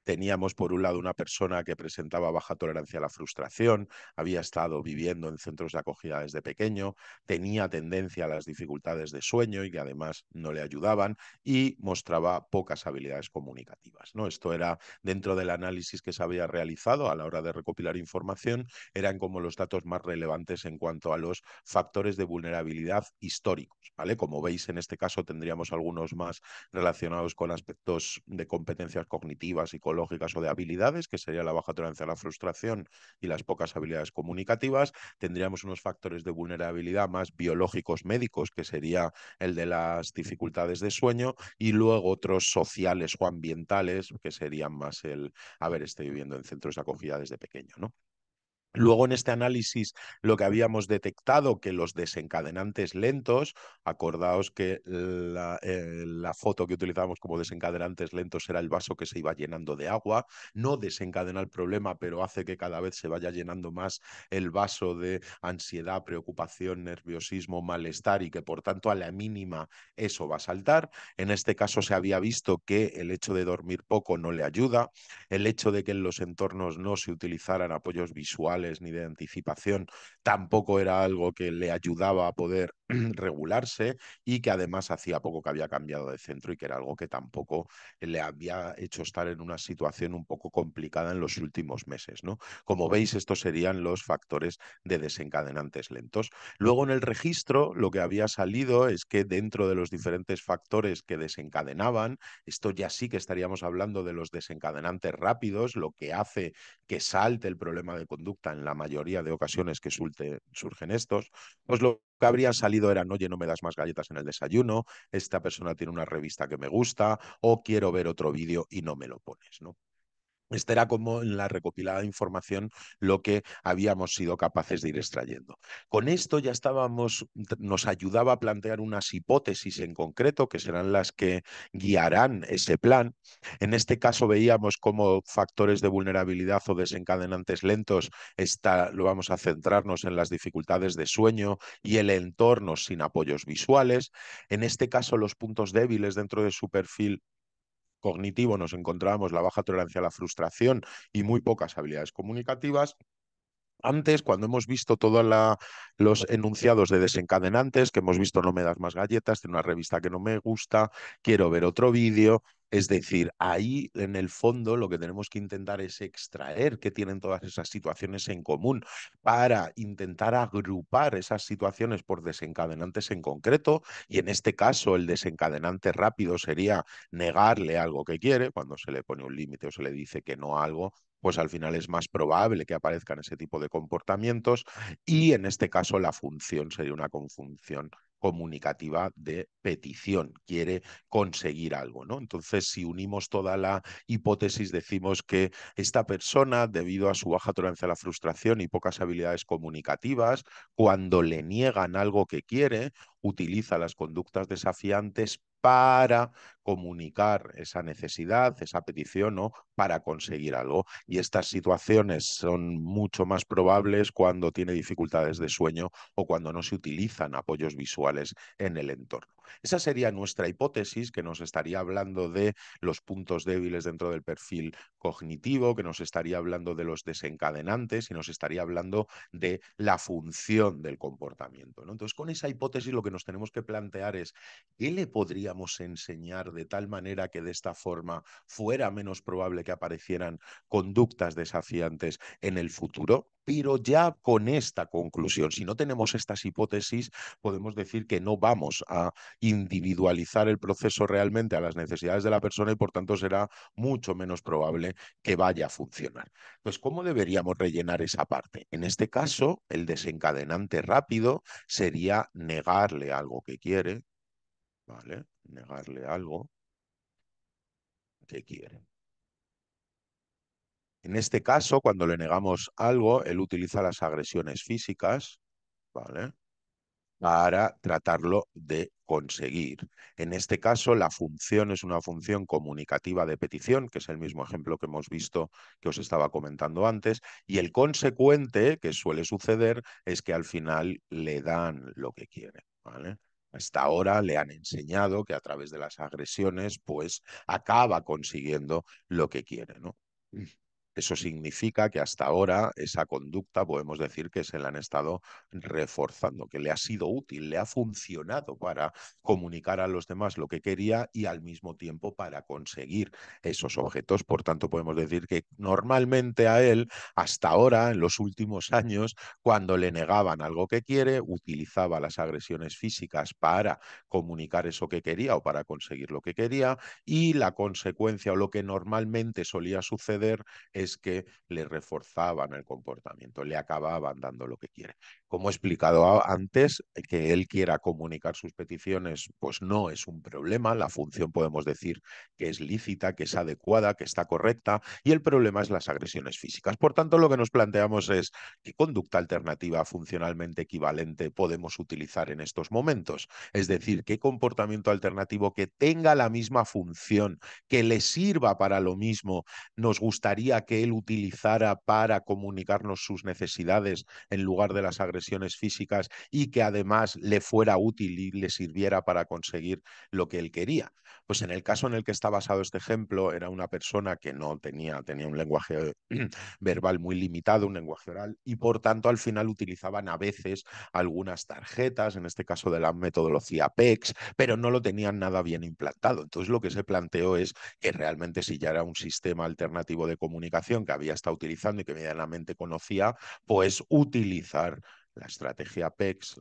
Speaker 1: Teníamos, por un lado, una persona que presentaba baja tolerancia a la frustración, había estado viviendo en centros de acogida desde pequeño, tenía tendencia a las dificultades de sueño y que además no le ayudaban y mostraba pocas habilidades comunicativas. Esto era dentro del análisis que se había realizado a la hora de recopilar información, eran como los datos más relevantes en cuanto a los factores de vulnerabilidad históricos. Como veis, en este caso tendríamos algunos más relacionados con aspectos de competencias cognitivas y con o de habilidades, que sería la baja tolerancia a la frustración y las pocas habilidades comunicativas. Tendríamos unos factores de vulnerabilidad más biológicos médicos, que sería el de las dificultades de sueño, y luego otros sociales o ambientales, que serían más el haber estado viviendo en centros de acogida desde pequeño, ¿no? Luego en este análisis lo que habíamos detectado, que los desencadenantes lentos, acordaos que la, eh, la, foto que utilizábamos como desencadenantes lentos era el vaso que se iba llenando de agua, no desencadena el problema, pero hace que cada vez se vaya llenando más el vaso de ansiedad, preocupación, nerviosismo, malestar y que por tanto a la mínima eso va a saltar. En este caso se había visto que el hecho de dormir poco no le ayuda, el hecho de que en los entornos no se utilizaran apoyos visuales, ni de anticipación tampoco era algo que le ayudaba a poder regularse y que además hacía poco que había cambiado de centro y que era algo que tampoco le había hecho estar en una situación un poco complicada en los últimos meses. ¿no? Como veis, estos serían los factores de desencadenantes lentos. Luego en el registro lo que había salido es que dentro de los diferentes factores que desencadenaban, esto ya sí que estaríamos hablando de los desencadenantes rápidos, lo que hace que salte el problema de conducta en la mayoría de ocasiones que surgen estos, pues lo que habría salido era, oye, no me das más galletas en el desayuno, esta persona tiene una revista que me gusta o quiero ver otro vídeo y no me lo pones, ¿no? Este era como en la recopilada información lo que habíamos sido capaces de ir extrayendo. Con esto ya estábamos, nos ayudaba a plantear unas hipótesis en concreto que serán las que guiarán ese plan. En este caso veíamos como factores de vulnerabilidad o desencadenantes lentos lo vamos a centrarnos en las dificultades de sueño y el entorno sin apoyos visuales. En este caso los puntos débiles dentro de su perfil cognitivo nos encontramos la baja tolerancia a la frustración y muy pocas habilidades comunicativas, antes, cuando hemos visto todos los pues, enunciados de desencadenantes, que hemos visto no me das más galletas, tiene una revista que no me gusta, quiero ver otro vídeo, es decir, ahí en el fondo lo que tenemos que intentar es extraer qué tienen todas esas situaciones en común para intentar agrupar esas situaciones por desencadenantes en concreto. Y en este caso, el desencadenante rápido sería negarle algo que quiere, cuando se le pone un límite o se le dice que no algo, pues al final es más probable que aparezcan ese tipo de comportamientos y en este caso la función sería una confunción comunicativa de petición, quiere conseguir algo, ¿no? Entonces, si unimos toda la hipótesis, decimos que esta persona, debido a su baja tolerancia a la frustración y pocas habilidades comunicativas, cuando le niegan algo que quiere, utiliza las conductas desafiantes para comunicar esa necesidad, esa petición, o Para conseguir algo. Y estas situaciones son mucho más probables cuando tiene dificultades de sueño o cuando no se utilizan apoyos visuales en el entorno. Esa sería nuestra hipótesis que nos estaría hablando de los puntos débiles dentro del perfil cognitivo, que nos estaría hablando de los desencadenantes y nos estaría hablando de la función del comportamiento. Entonces, con esa hipótesis lo que nos tenemos que plantear es qué le podríamos enseñar de tal manera que de esta forma fuera menos probable que aparecieran conductas desafiantes en el futuro. Pero ya con esta conclusión, si no tenemos estas hipótesis, podemos decir que no vamos a individualizar el proceso realmente a las necesidades de la persona y por tanto será mucho menos probable que vaya a funcionar. Entonces, ¿cómo deberíamos rellenar esa parte? En este caso, el desencadenante rápido sería negarle algo que quiere, ¿vale? Negarle algo que quiere. En este caso, cuando le negamos algo, él utiliza las agresiones físicas, ¿vale? para tratarlo de conseguir. En este caso, la función es una función comunicativa de petición, que es el mismo ejemplo que hemos visto que os estaba comentando antes, y el consecuente que suele suceder es que al final le dan lo que quiere. ¿vale? Hasta ahora le han enseñado que a través de las agresiones, pues acaba consiguiendo lo que quiere. ¿no? Eso significa que hasta ahora esa conducta podemos decir que se la han estado reforzando, que le ha sido útil, le ha funcionado para comunicar a los demás lo que quería y al mismo tiempo para conseguir esos objetos. Por tanto, podemos decir que normalmente a él, hasta ahora, en los últimos años, cuando le negaban algo que quiere, utilizaba las agresiones físicas para comunicar eso que quería o para conseguir lo que quería y la consecuencia o lo que normalmente solía suceder es que le reforzaban el comportamiento, le acababan dando lo que quiere. Como he explicado antes, eh, que él quiera comunicar sus peticiones, pues no es un problema. La función podemos decir que es lícita, que es adecuada, que está correcta, y el problema es las agresiones físicas. Por tanto, lo que nos planteamos es qué conducta alternativa funcionalmente equivalente podemos utilizar en estos momentos. Es decir, qué comportamiento alternativo que tenga la misma función, que le sirva para lo mismo, nos gustaría que él utilizara para comunicarnos sus necesidades en lugar de las agresiones físicas y que además le fuera útil y le sirviera para conseguir lo que él quería. Pues en el caso en el que está basado este ejemplo, era una persona que no tenía, tenía un lenguaje verbal muy limitado, un lenguaje oral, y por tanto al final utilizaban a veces algunas tarjetas, en este caso de la metodología PEX, pero no lo tenían nada bien implantado. Entonces lo que se planteó es que realmente si ya era un sistema alternativo de comunicación que había estado utilizando y que medianamente conocía, pues utilizar la estrategia PEX,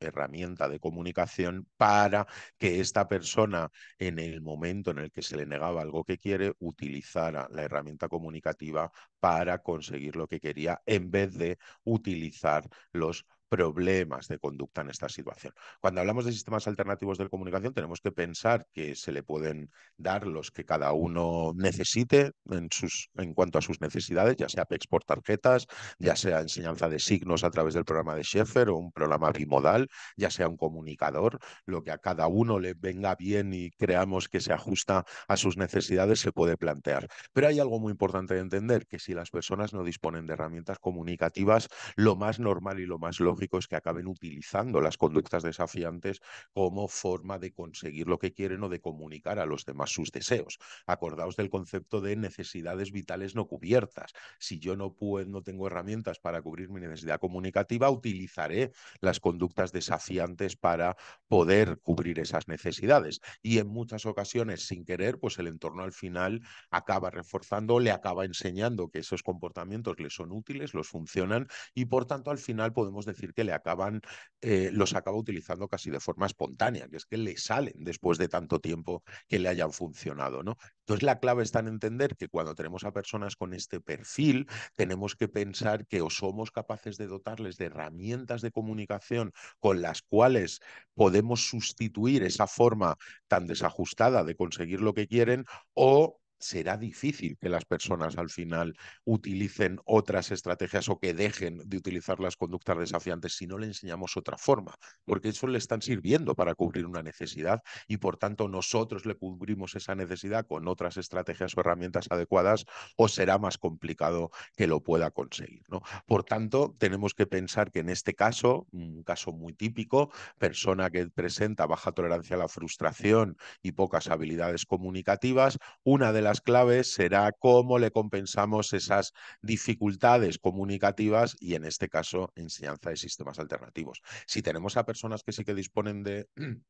Speaker 1: herramienta de comunicación para que esta persona, en el momento en el que se le negaba algo que quiere, utilizara la herramienta comunicativa para conseguir lo que quería en vez de utilizar los problemas de conducta en esta situación. Cuando hablamos de sistemas alternativos de comunicación, tenemos que pensar que se le pueden dar los que cada uno necesite en, sus, en cuanto a sus necesidades, ya sea PEX por tarjetas, ya sea enseñanza de signos a través del programa de Schaeffer o un programa bimodal, ya sea un comunicador, lo que a cada uno le venga bien y creamos que se ajusta a sus necesidades se puede plantear. Pero hay algo muy importante de entender, que si las personas no disponen de herramientas comunicativas, lo más normal y lo más lógico es que acaben utilizando las conductas desafiantes como forma de conseguir lo que quieren o de comunicar a los demás sus deseos. Acordaos del concepto de necesidades vitales no cubiertas. Si yo no puedo, no tengo herramientas para cubrir mi necesidad comunicativa, utilizaré las conductas desafiantes para poder cubrir esas necesidades. Y en muchas ocasiones, sin querer, pues el entorno al final acaba reforzando, le acaba enseñando que esos comportamientos le son útiles, los funcionan y por tanto al final podemos decir que le acaban, eh, los acaba utilizando casi de forma espontánea, que es que le salen después de tanto tiempo que le hayan funcionado, ¿no? Entonces la clave está en entender que cuando tenemos a personas con este perfil, tenemos que pensar que o somos capaces de dotarles de herramientas de comunicación con las cuales podemos sustituir esa forma tan desajustada de conseguir lo que quieren o será difícil que las personas al final utilicen otras estrategias o que dejen de utilizar las conductas desafiantes si no le enseñamos otra forma, porque eso le están sirviendo para cubrir una necesidad y por tanto nosotros le cubrimos esa necesidad con otras estrategias o herramientas adecuadas o será más complicado que lo pueda conseguir. Por tanto, tenemos que pensar que en este caso, un caso muy típico, persona que presenta baja tolerancia a la frustración y pocas habilidades comunicativas, una de las clave claves será cómo le compensamos esas dificultades comunicativas y en este caso enseñanza de sistemas alternativos. Si tenemos a personas que sí que disponen de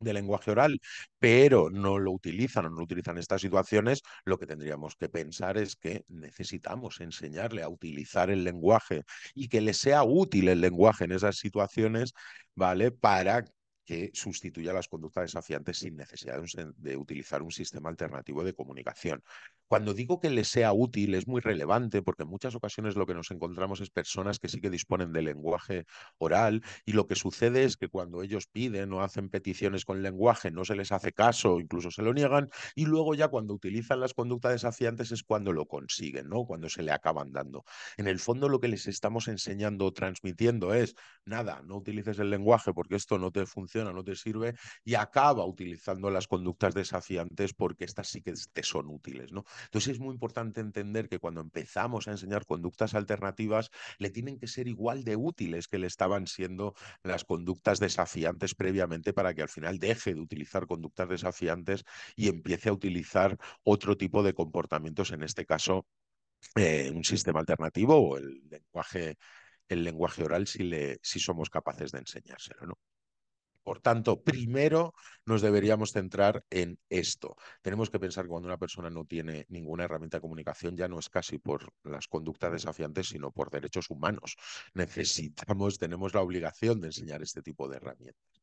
Speaker 1: de lenguaje oral, pero no lo utilizan o no lo utilizan estas situaciones, lo que tendríamos que pensar es que necesitamos enseñarle a utilizar el lenguaje y que le sea útil el lenguaje en esas situaciones, ¿vale? Para que sustituya las conductas desafiantes sin necesidad de, utilizar un sistema alternativo de comunicación. Cuando digo que les sea útil es muy relevante porque en muchas ocasiones lo que nos encontramos es personas que sí que disponen de lenguaje oral y lo que sucede es que cuando ellos piden o hacen peticiones con lenguaje no se les hace caso, incluso se lo niegan y luego ya cuando utilizan las conductas desafiantes es cuando lo consiguen, ¿no? Cuando se le acaban dando. En el fondo lo que les estamos enseñando o transmitiendo es nada, no utilices el lenguaje porque esto no te funciona, no te sirve y acaba utilizando las conductas desafiantes porque estas sí que te son útiles, ¿no? Entonces es muy importante entender que cuando empezamos a enseñar conductas alternativas, le tienen que ser igual de útiles que le estaban siendo las conductas desafiantes previamente para que al final deje de utilizar conductas desafiantes y empiece a utilizar otro tipo de comportamientos, en este caso eh, un sistema alternativo o el lenguaje, el lenguaje oral si, le, si somos capaces de enseñárselo. ¿no? Por tanto, primero nos deberíamos centrar en esto. Tenemos que pensar que cuando una persona no tiene ninguna herramienta de comunicación ya no es casi por las conductas desafiantes, sino por derechos humanos. Necesitamos, tenemos la obligación de enseñar este tipo de herramientas.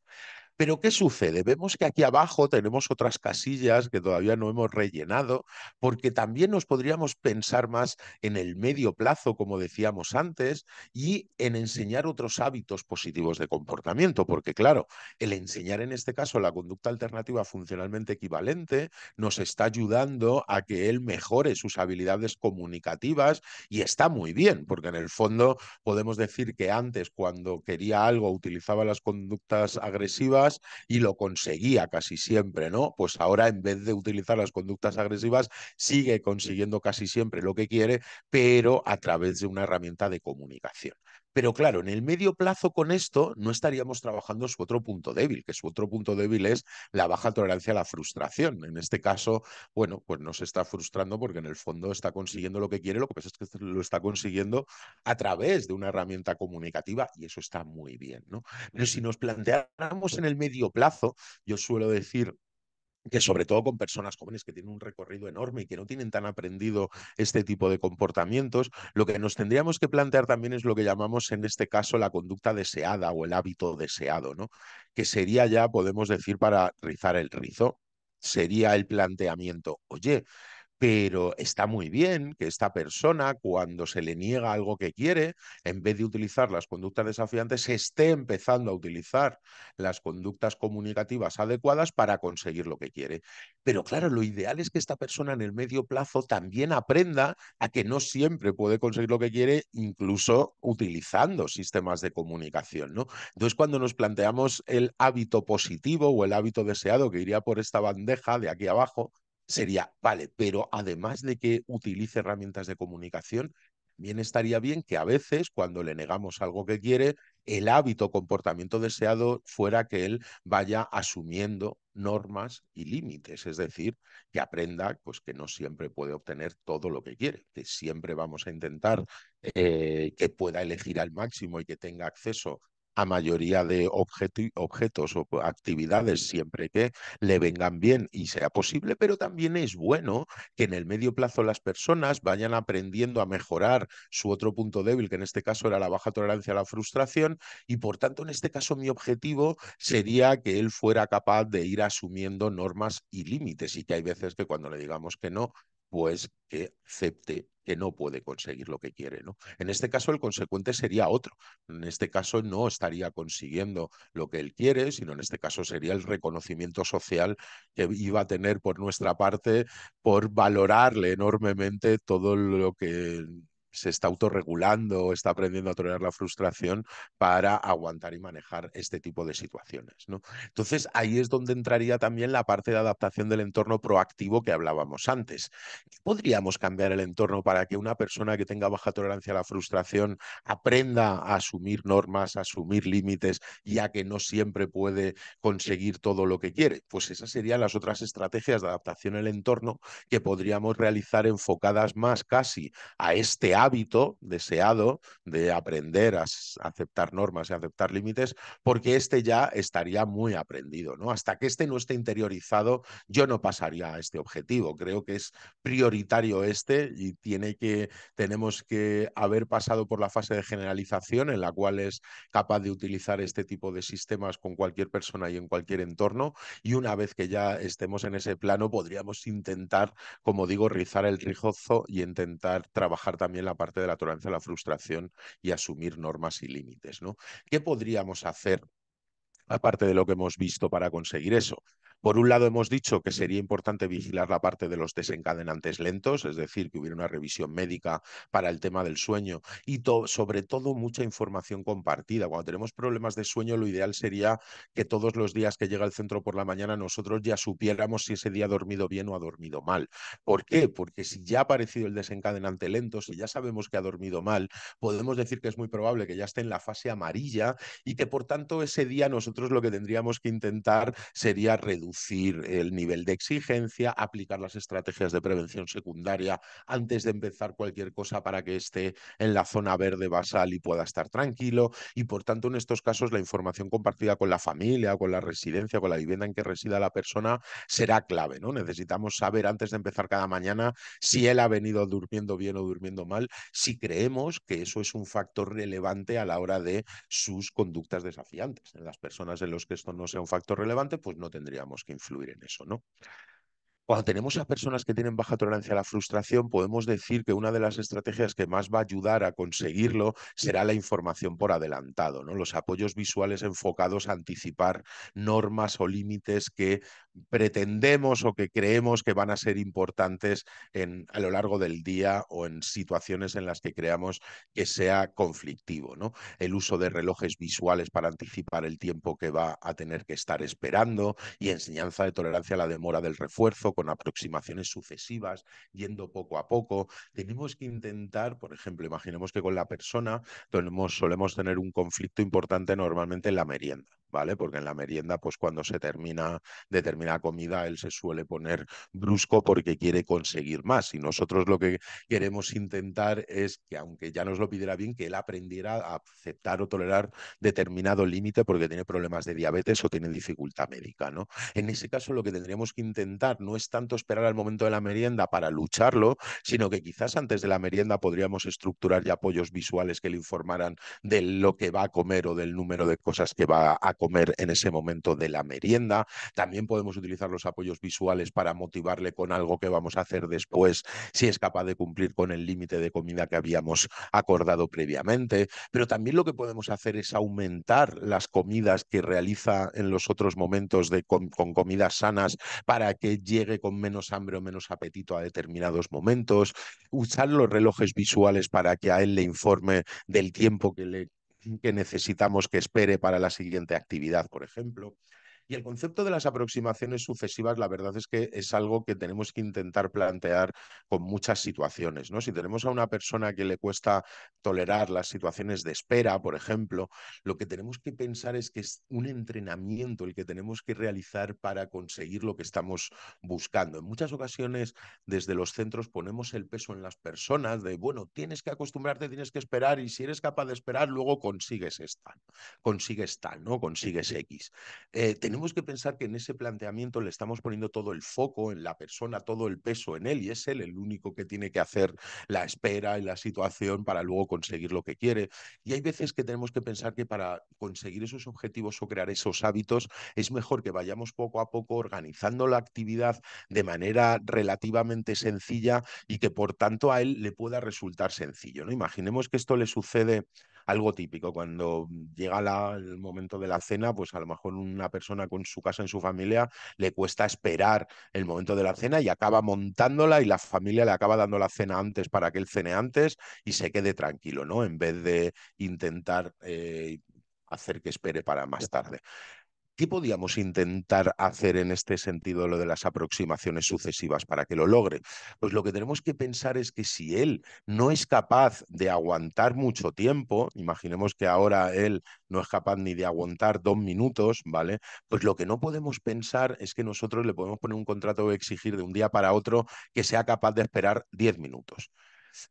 Speaker 1: Pero ¿qué sucede? Vemos que aquí abajo tenemos otras casillas que todavía no hemos rellenado, porque también nos podríamos pensar más en el medio plazo, como decíamos antes, y en enseñar otros hábitos positivos de comportamiento, porque claro, el enseñar en este caso la conducta alternativa funcionalmente equivalente nos está ayudando a que él mejore sus habilidades comunicativas y está muy bien, porque en el fondo podemos decir que antes cuando quería algo utilizaba las conductas agresivas, y lo conseguía casi siempre, ¿no? Pues ahora en vez de utilizar las conductas agresivas, sigue consiguiendo casi siempre lo que quiere, pero a través de una herramienta de comunicación. Pero claro, en el medio plazo con esto no estaríamos trabajando su otro punto débil, que su otro punto débil es la baja tolerancia a la frustración. En este caso, bueno, pues no se está frustrando porque en el fondo está consiguiendo lo que quiere, lo que pasa es que lo está consiguiendo a través de una herramienta comunicativa y eso está muy bien, ¿no? Pero si nos planteáramos en el medio plazo, yo suelo decir que sobre todo con personas jóvenes que tienen un recorrido enorme y que no tienen tan aprendido este tipo de comportamientos, lo que nos tendríamos que plantear también es lo que llamamos en este caso la conducta deseada o el hábito deseado, ¿no? Que sería ya, podemos decir, para rizar el rizo, sería el planteamiento, oye, pero está muy bien que esta persona, cuando se le niega algo que quiere, en vez de utilizar las conductas desafiantes, esté empezando a utilizar las conductas comunicativas adecuadas para conseguir lo que quiere. Pero claro, lo ideal es que esta persona en el medio plazo también aprenda a que no siempre puede conseguir lo que quiere, incluso utilizando sistemas de comunicación. ¿no? Entonces, cuando nos planteamos el hábito positivo o el hábito deseado que iría por esta bandeja de aquí abajo, sería, vale, pero además de que utilice herramientas de comunicación, también estaría bien que a veces, cuando le negamos algo que quiere, el hábito, o comportamiento deseado fuera que él vaya asumiendo normas y límites, es decir, que aprenda pues, que no siempre puede obtener todo lo que quiere, que siempre vamos a intentar eh, que pueda elegir al máximo y que tenga acceso a mayoría de objetos o pues, actividades siempre que le vengan bien y sea posible, pero también es bueno que en el medio plazo las personas vayan aprendiendo a mejorar su otro punto débil, que en este caso era la baja tolerancia a la frustración, y por tanto en este caso mi objetivo sería que él fuera capaz de ir asumiendo normas y límites y que hay veces que cuando le digamos que no, pues que acepte que no puede conseguir lo que quiere. ¿no? En este caso, el consecuente sería otro. En este caso, no estaría consiguiendo lo que él quiere, sino en este caso sería el reconocimiento social que iba a tener por nuestra parte por valorarle enormemente todo lo que se está autorregulando, está aprendiendo a tolerar la frustración para aguantar y manejar este tipo de situaciones. ¿no? Entonces, ahí es donde entraría también la parte de adaptación del entorno proactivo que hablábamos antes. ¿Podríamos cambiar el entorno para que una persona que tenga baja tolerancia a la frustración aprenda a asumir normas, a asumir límites, ya que no siempre puede conseguir todo lo que quiere? Pues esas serían las otras estrategias de adaptación al entorno que podríamos realizar enfocadas más casi a este ámbito hábito deseado de aprender a aceptar normas y aceptar límites, porque este ya estaría muy aprendido, ¿no? Hasta que este no esté interiorizado, yo no pasaría a este objetivo. Creo que es prioritario este y tiene que, tenemos que haber pasado por la fase de generalización en la cual es capaz de utilizar este tipo de sistemas con cualquier persona y en cualquier entorno. Y una vez que ya estemos en ese plano, podríamos intentar, como digo, rizar el rijozo y intentar trabajar también la parte de la tolerancia a la frustración y asumir normas y límites. ¿Qué podríamos hacer aparte de lo que hemos visto para conseguir eso. Por un lado, hemos dicho que sería importante vigilar la parte de los desencadenantes lentos, es decir, que hubiera una revisión médica para el tema del sueño y sobre todo mucha información compartida. Cuando tenemos problemas de sueño, lo ideal sería que todos los días que llega al centro por la mañana nosotros ya supiéramos si ese día ha dormido bien o ha dormido mal. ¿Por qué? Porque si ya ha aparecido el desencadenante lento, si ya sabemos que ha dormido mal, podemos decir que es muy probable que ya esté en la fase amarilla y que por tanto ese día nosotros lo que tendríamos que intentar sería reducir reducir el nivel de exigencia, aplicar las estrategias de prevención secundaria antes de empezar cualquier cosa para que esté en la zona verde basal y pueda estar tranquilo. Y por tanto, en estos casos, la información compartida con la familia, con la residencia, con la vivienda en que resida la persona será clave. ¿no? Necesitamos saber antes de empezar cada mañana si él ha venido durmiendo bien o durmiendo mal, si creemos que eso es un factor relevante a la hora de sus conductas desafiantes. En las personas en las que esto no sea un factor relevante, pues no tendríamos que influir en eso, ¿no? Cuando tenemos a personas que tienen baja tolerancia a la frustración, podemos decir que una de las estrategias que más va a ayudar a conseguirlo será la información por adelantado, ¿no? Los apoyos visuales enfocados a anticipar normas o límites que pretendemos o que creemos que van a ser importantes en, a lo largo del día o en situaciones en las que creamos que sea conflictivo. ¿no? El uso de relojes visuales para anticipar el tiempo que va a tener que estar esperando y enseñanza de tolerancia a la demora del refuerzo con aproximaciones sucesivas, yendo poco a poco. Tenemos que intentar, por ejemplo, imaginemos que con la persona solemos tener un conflicto importante normalmente en la merienda. Porque en la merienda, pues cuando se termina determinada comida, él se suele poner brusco porque quiere conseguir más. Y nosotros lo que queremos intentar es que, aunque ya nos lo pidiera bien, que él aprendiera a aceptar o tolerar determinado límite porque tiene problemas de diabetes o tiene dificultad médica, ¿no? En ese caso, lo que tendríamos que intentar no es tanto esperar al momento de la merienda para lucharlo, sino que quizás antes de la merienda podríamos estructurar ya apoyos visuales que le informaran de lo que va a comer o del número de cosas que va a comer comer en ese momento de la merienda. También podemos utilizar los apoyos visuales para motivarle con algo que vamos a hacer después, si es capaz de cumplir con el límite de comida que habíamos acordado previamente. Pero también lo que podemos hacer es aumentar las comidas que realiza en los otros momentos de, con comidas sanas para que llegue con menos hambre o menos apetito a determinados momentos. Usar los relojes visuales para que a él le informe del tiempo que le que necesitamos que espere para la siguiente actividad, por ejemplo. Y el concepto de las aproximaciones sucesivas, la verdad es que es algo que tenemos que intentar plantear con muchas situaciones. ¿no? Si tenemos a una persona que le cuesta tolerar las situaciones de espera, por ejemplo, lo que tenemos que pensar es que es un entrenamiento el que tenemos que realizar para conseguir lo que estamos buscando. En muchas ocasiones, desde los centros ponemos el peso en las personas de, bueno, tienes que acostumbrarte, tienes que esperar y si eres capaz de esperar, luego consigues esta, consigues tal, ¿no? consigues X tenemos que pensar que en ese planteamiento le estamos poniendo todo el foco en la persona, todo el peso en él, y es él el único que tiene que hacer la espera en la situación para luego conseguir lo que quiere. Y hay veces que tenemos que pensar que para conseguir esos objetivos o crear esos hábitos es mejor que vayamos poco a poco organizando la actividad de manera relativamente sencilla y que por tanto a él le pueda resultar sencillo. ¿no? Imaginemos que esto le sucede algo típico. Cuando llega el momento de la cena, pues a lo mejor una persona con su casa en su familia le cuesta esperar el momento de la cena y acaba montándola y la familia le acaba dando la cena antes para que él cene antes y se quede tranquilo, ¿no? En vez de intentar eh, hacer que espere para más tarde. ¿Qué podríamos intentar hacer en este sentido lo de las aproximaciones sucesivas para que lo logre? Pues lo que tenemos que pensar es que si él no es capaz de aguantar mucho tiempo, imaginemos que ahora él no es capaz ni de aguantar dos minutos, ¿vale? Pues lo que no podemos pensar es que nosotros le podemos poner un contrato o exigir de un día para otro que sea capaz de esperar diez minutos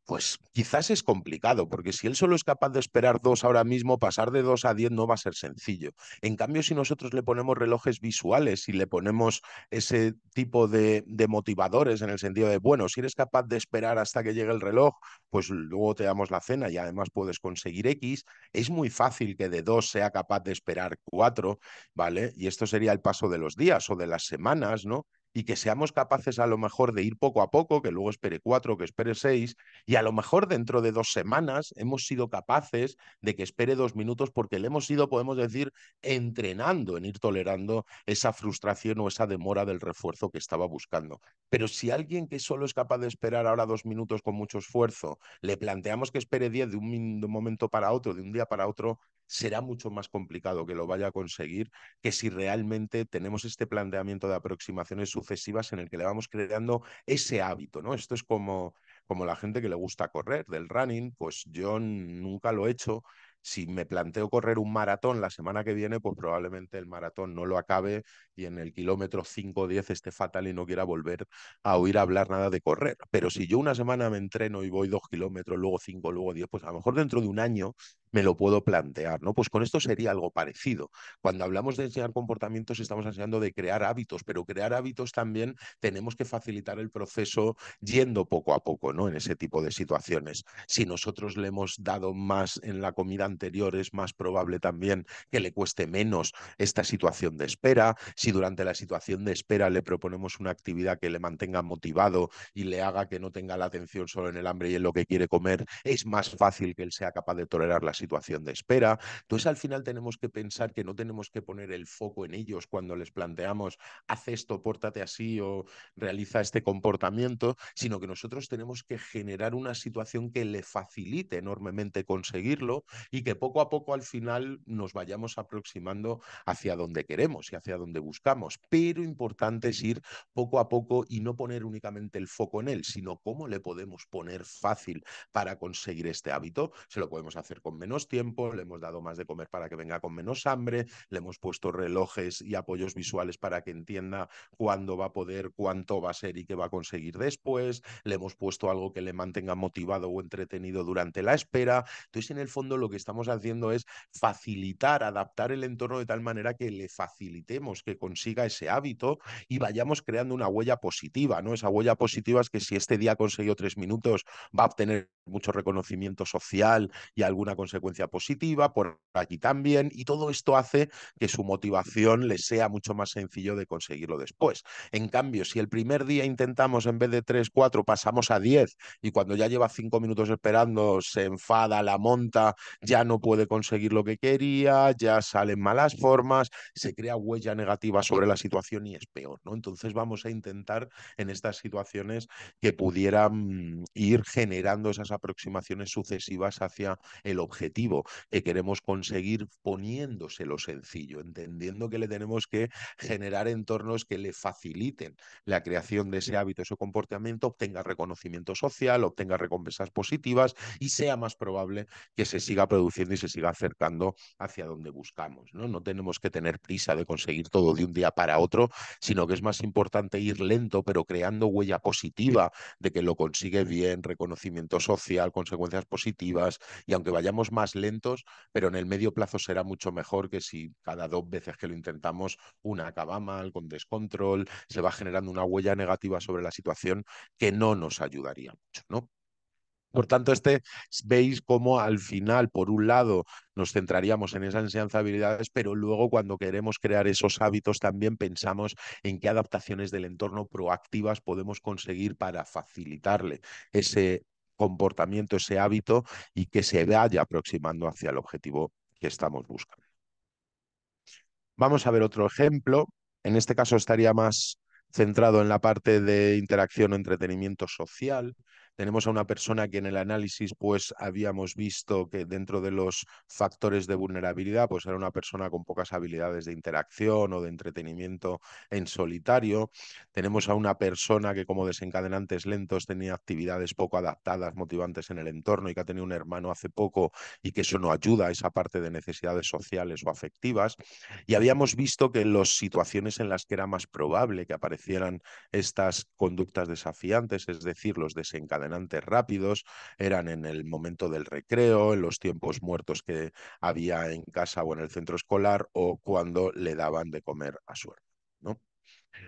Speaker 1: pues quizás es complicado, porque si él solo es capaz de esperar dos ahora mismo, pasar de dos a diez no va a ser sencillo. En cambio, si nosotros le ponemos relojes visuales y le ponemos ese tipo de, de motivadores en el sentido de, bueno, si eres capaz de esperar hasta que llegue el reloj, pues luego te damos la cena y además puedes conseguir X, es muy fácil que de dos sea capaz de esperar cuatro, ¿vale? Y esto sería el paso de los días o de las semanas, ¿no? y que seamos capaces a lo mejor de ir poco a poco, que luego espere cuatro, que espere seis, y a lo mejor dentro de dos semanas hemos sido capaces de que espere dos minutos porque le hemos ido, podemos decir, entrenando en ir tolerando esa frustración o esa demora del refuerzo que estaba buscando. Pero si alguien que solo es capaz de esperar ahora dos minutos con mucho esfuerzo, le planteamos que espere diez de un, de un momento para otro, de un día para otro, será mucho más complicado que lo vaya a conseguir que si realmente tenemos este planteamiento de aproximaciones sucesivas en el que le vamos creando ese hábito, ¿no? Esto es como como la gente que le gusta correr, del running, pues yo nunca lo he hecho, si me planteo correr un maratón la semana que viene, pues probablemente el maratón no lo acabe y en el kilómetro 5 o 10 esté fatal y no quiera volver a oír hablar nada de correr. Pero si yo una semana me entreno y voy 2 kilómetros, luego cinco, luego 10, pues a lo mejor dentro de un año me lo puedo plantear, ¿no? Pues con esto sería algo parecido. Cuando hablamos de enseñar comportamientos estamos enseñando de crear hábitos, pero crear hábitos también tenemos que facilitar el proceso yendo poco a poco, ¿no? En ese tipo de situaciones. Si nosotros le hemos dado más en la comida es más probable también que le cueste menos esta situación de espera. Si durante la situación de espera le proponemos una actividad que le mantenga motivado y le haga que no tenga la atención solo en el hambre y en lo que quiere comer, es más fácil que él sea capaz de tolerar la situación de espera. Entonces al final tenemos que pensar que no tenemos que poner el foco en ellos cuando les planteamos, haz esto, pórtate así o realiza este comportamiento, sino que nosotros tenemos que generar una situación que le facilite enormemente conseguirlo y que poco a poco al final nos vayamos aproximando hacia donde queremos y hacia donde buscamos. Pero importante es ir poco a poco y no poner únicamente el foco en él, sino cómo le podemos poner fácil para conseguir este hábito. Se lo podemos hacer con menos tiempo, le hemos dado más de comer para que venga con menos hambre, le hemos puesto relojes y apoyos visuales para que entienda cuándo va a poder, cuánto va a ser y qué va a conseguir después, le hemos puesto algo que le mantenga motivado o entretenido durante la espera. Entonces, en el fondo lo que estamos haciendo es facilitar, adaptar el entorno de tal manera que le facilitemos que consiga ese hábito y vayamos creando una huella positiva, ¿no? Esa huella positiva es que si este día consiguió tres minutos, va a obtener mucho reconocimiento social y alguna consecuencia positiva, por aquí también, y todo esto hace que su motivación le sea mucho más sencillo de conseguirlo después. En cambio, si el primer día intentamos en vez de tres, cuatro, pasamos a diez y cuando ya lleva cinco minutos esperando se enfada, la monta, ya no puede conseguir lo que quería, ya salen malas formas, se crea huella negativa sobre la situación y es peor, ¿no? Entonces vamos a intentar en estas situaciones que pudieran ir generando esas aproximaciones sucesivas hacia el objetivo que queremos conseguir poniéndoselo sencillo, entendiendo que le tenemos que generar entornos que le faciliten la creación de ese hábito, ese comportamiento, obtenga reconocimiento social, obtenga recompensas positivas y sea más probable que se siga produciendo y se siga acercando hacia donde buscamos. ¿no? no tenemos que tener prisa de conseguir todo de un día para otro, sino que es más importante ir lento, pero creando huella positiva de que lo consigue bien, reconocimiento social, consecuencias positivas, y aunque vayamos más lentos, pero en el medio plazo será mucho mejor que si cada dos veces que lo intentamos, una acaba mal, con descontrol, se va generando una huella negativa sobre la situación que no nos ayudaría mucho, ¿no? Por tanto, este veis cómo al final, por un lado, nos centraríamos en esa enseñanza de habilidades, pero luego cuando queremos crear esos hábitos también pensamos en qué adaptaciones del entorno proactivas podemos conseguir para facilitarle ese comportamiento, ese hábito y que se vaya aproximando hacia el objetivo que estamos buscando. Vamos a ver otro ejemplo. En este caso estaría más centrado en la parte de interacción o entretenimiento social. Tenemos a una persona que en el análisis pues habíamos visto que dentro de los factores de vulnerabilidad pues era una persona con pocas habilidades de interacción o de entretenimiento en solitario. Tenemos a una persona que como desencadenantes lentos tenía actividades poco adaptadas, motivantes en el entorno y que ha tenido un hermano hace poco y que eso no ayuda a esa parte de necesidades sociales o afectivas. Y habíamos visto que en las situaciones en las que era más probable que aparecieran estas conductas desafiantes, es decir, los desencadenantes rápidos, eran en el momento del recreo, en los tiempos muertos que había en casa o en el centro escolar o cuando le daban de comer a su hermano. ¿no?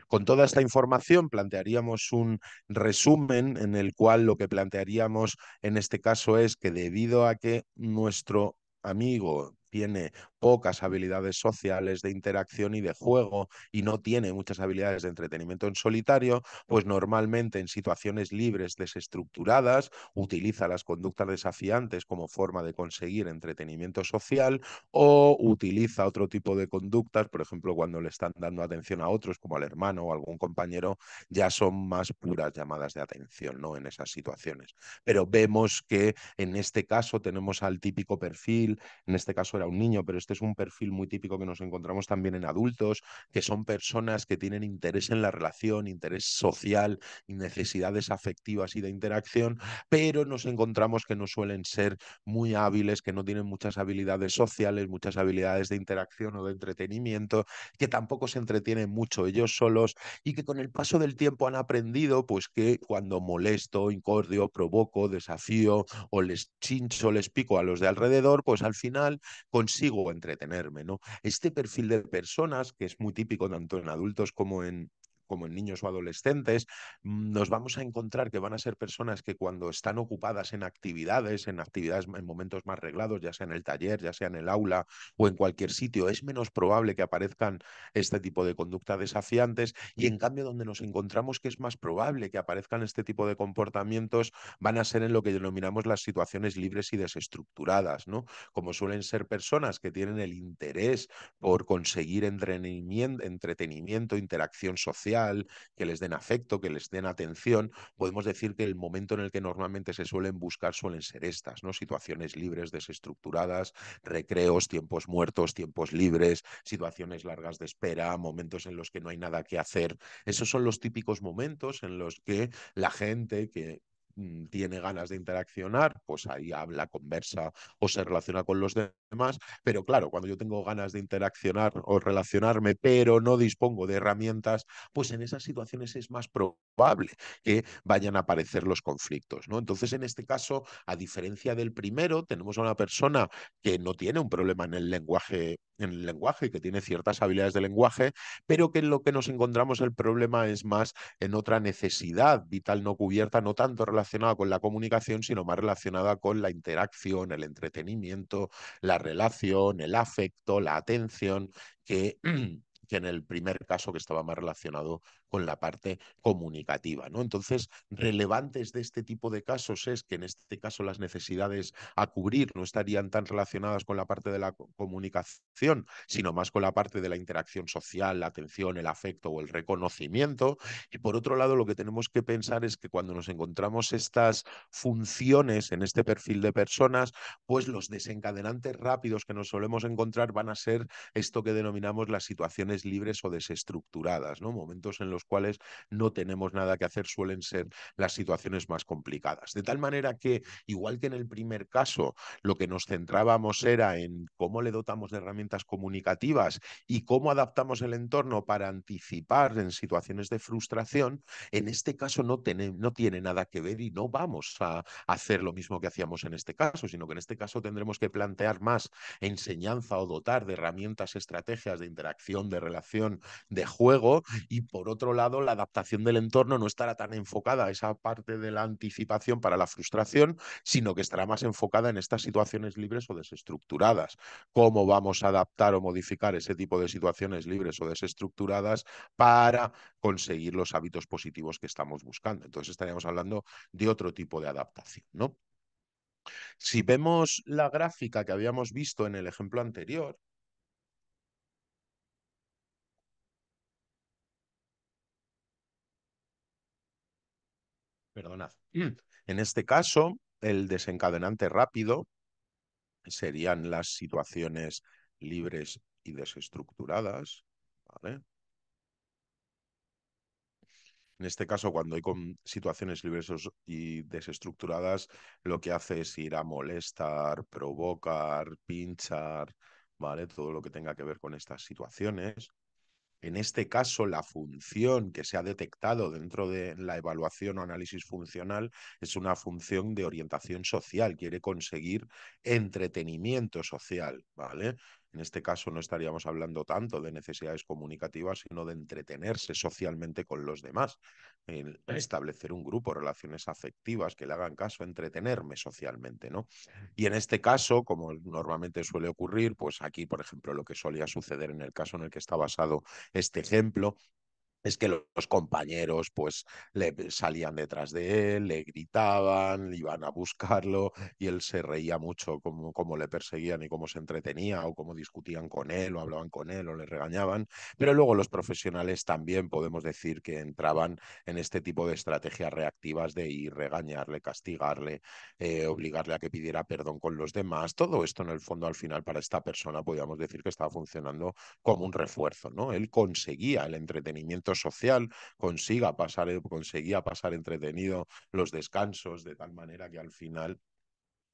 Speaker 1: Con toda esta información plantearíamos un resumen en el cual lo que plantearíamos en este caso es que debido a que nuestro amigo tiene pocas habilidades sociales de interacción y de juego y no tiene muchas habilidades de entretenimiento en solitario, pues normalmente en situaciones libres desestructuradas utiliza las conductas desafiantes como forma de conseguir entretenimiento social o utiliza otro tipo de conductas, por ejemplo, cuando le están dando atención a otros, como al hermano o algún compañero, ya son más puras llamadas de atención, ¿no? En esas situaciones. Pero vemos que en este caso tenemos al típico perfil, en este caso era un niño, pero este es un perfil muy típico que nos encontramos también en adultos, que son personas que tienen interés en la relación, interés social y necesidades afectivas y de interacción, pero nos encontramos que no suelen ser muy hábiles, que no tienen muchas habilidades sociales, muchas habilidades de interacción o de entretenimiento, que tampoco se entretienen mucho ellos solos y que con el paso del tiempo han aprendido pues que cuando molesto, incordio, provoco, desafío o les chincho, les pico a los de alrededor, pues al final consigo entretenerme, ¿no? Este perfil de personas, que es muy típico tanto en adultos como en, como en niños o adolescentes, mm, nos vamos a encontrar que van a ser personas que cuando están ocupadas en actividades, en actividades en momentos más reglados, ya sea en el taller, ya sea en el aula o en cualquier sitio, es menos probable que aparezcan este tipo de conductas desafiantes y en cambio donde nos encontramos que es más probable que aparezcan este tipo de comportamientos van a ser en lo que denominamos las situaciones libres y desestructuradas, ¿no? Como suelen ser personas que tienen el interés por conseguir entretenimiento interacción social, que les den afecto, que les den atención, podemos decir que el momento en el que normalmente se suelen buscar suelen ser estas, ¿no? Situaciones libres, desestructuradas, recreos, tiempos muertos, tiempos libres, situaciones largas de espera, momentos en los que no hay nada que hacer. Esos son los típicos momentos en los que la gente que Mm, tiene ganas de interaccionar, pues ahí habla, conversa o se relaciona con los demás. Pero claro, cuando yo tengo ganas de interaccionar o relacionarme, pero no dispongo de herramientas, pues en esas situaciones es más probable que vayan a aparecer los conflictos. ¿no? Entonces, en este caso, a diferencia del primero, tenemos a una persona que no tiene un problema en el lenguaje, en el lenguaje, que tiene ciertas habilidades de lenguaje, pero que en lo que nos encontramos el problema es más en otra necesidad vital no cubierta, no tanto relacionada relacionada con la comunicación, sino más relacionada con la interacción, el entretenimiento, la relación, el afecto, la atención, que, que en el primer caso que estaba más relacionado con la parte comunicativa. ¿no? Entonces, relevantes de este tipo de casos es que en este caso las necesidades a cubrir no estarían tan relacionadas con la parte de la comunicación, sino más con la parte de la interacción social, la atención, el afecto o el reconocimiento. Y por otro lado, lo que tenemos que pensar es que cuando nos encontramos estas funciones en este perfil de personas, pues los desencadenantes rápidos que nos solemos encontrar van a ser esto que denominamos las situaciones libres o desestructuradas, ¿no? Momentos en los los cuales no tenemos nada que hacer suelen ser las situaciones más complicadas. De tal manera que, igual que en el primer caso, lo que nos centrábamos era en cómo le dotamos de herramientas comunicativas y cómo adaptamos el entorno para anticipar en situaciones de frustración, en este caso no tiene, no tiene nada que ver y no vamos a hacer lo mismo que hacíamos en este caso, sino que en este caso tendremos que plantear más enseñanza o dotar de herramientas, estrategias de interacción, de relación, de juego y por otro lado, la adaptación del entorno no estará tan enfocada a esa parte de la anticipación para la frustración, sino que estará más enfocada en estas situaciones libres o desestructuradas. ¿Cómo vamos a adaptar o modificar ese tipo de situaciones libres o desestructuradas para conseguir los hábitos positivos que estamos buscando? Entonces estaríamos hablando de otro tipo de adaptación, ¿no? Si vemos la gráfica que habíamos visto en el ejemplo anterior, Perdonad. En este caso, el desencadenante rápido serían las situaciones libres y desestructuradas. En este caso, cuando hay situaciones libres y desestructuradas, lo que hace es ir a molestar, provocar, pinchar, ¿vale? Todo lo que tenga que ver con estas situaciones. En este caso, la función que se ha detectado dentro de la evaluación o análisis funcional es una función de orientación social, quiere conseguir entretenimiento social, ¿vale? En este caso no estaríamos hablando tanto de necesidades comunicativas, sino de entretenerse socialmente con los demás, establecer un grupo, relaciones afectivas que le hagan caso, entretenerme socialmente, ¿no? Y en este caso, como normalmente suele ocurrir, pues aquí, por ejemplo, lo que solía suceder en el caso en el que está basado este ejemplo es que los compañeros pues le salían detrás de él, le gritaban, iban a buscarlo y él se reía mucho como le perseguían y cómo se entretenía o cómo discutían con él o hablaban con él o le regañaban. Pero luego los profesionales también podemos decir que entraban en este tipo de estrategias reactivas de ir regañarle, castigarle, eh, obligarle a que pidiera perdón con los demás. Todo esto en el fondo al final para esta persona podríamos decir que estaba funcionando como un refuerzo, ¿no? Él conseguía el entretenimiento social, consiga pasar, eh, conseguía pasar entretenido los descansos de tal manera que al final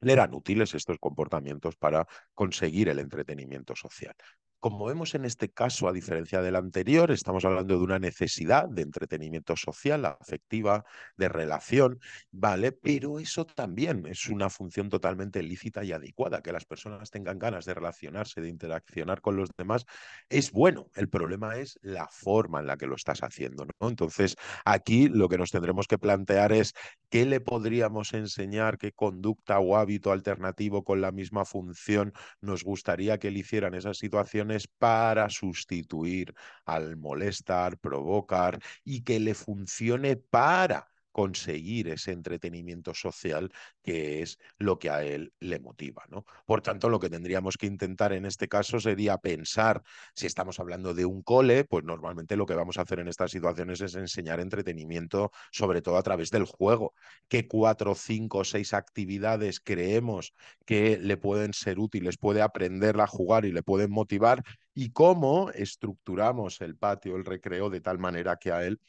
Speaker 1: le eran útiles estos comportamientos para conseguir el entretenimiento social. Como vemos en este caso, a diferencia del anterior, estamos hablando de una necesidad de entretenimiento social, afectiva, de relación, ¿vale? Pero eso también es una función totalmente lícita y adecuada. Que las personas tengan ganas de relacionarse, de interaccionar con los demás, es bueno. El problema es la forma en la que lo estás haciendo, ¿no? Entonces, aquí lo que nos tendremos que plantear es ¿Qué le podríamos enseñar? ¿Qué conducta o hábito alternativo con la misma función nos gustaría que le hicieran esas situaciones para sustituir al molestar, provocar y que le funcione para conseguir ese entretenimiento social que es lo que a él le motiva. ¿no? Por tanto, lo que tendríamos que intentar en este caso sería pensar, si estamos hablando de un cole, pues normalmente lo que vamos a hacer en estas situaciones es enseñar entretenimiento, sobre todo a través del juego. ¿Qué cuatro, cinco, seis actividades creemos que le pueden ser útiles, puede aprender a jugar y le pueden motivar? ¿Y cómo estructuramos el patio, el recreo, de tal manera que a él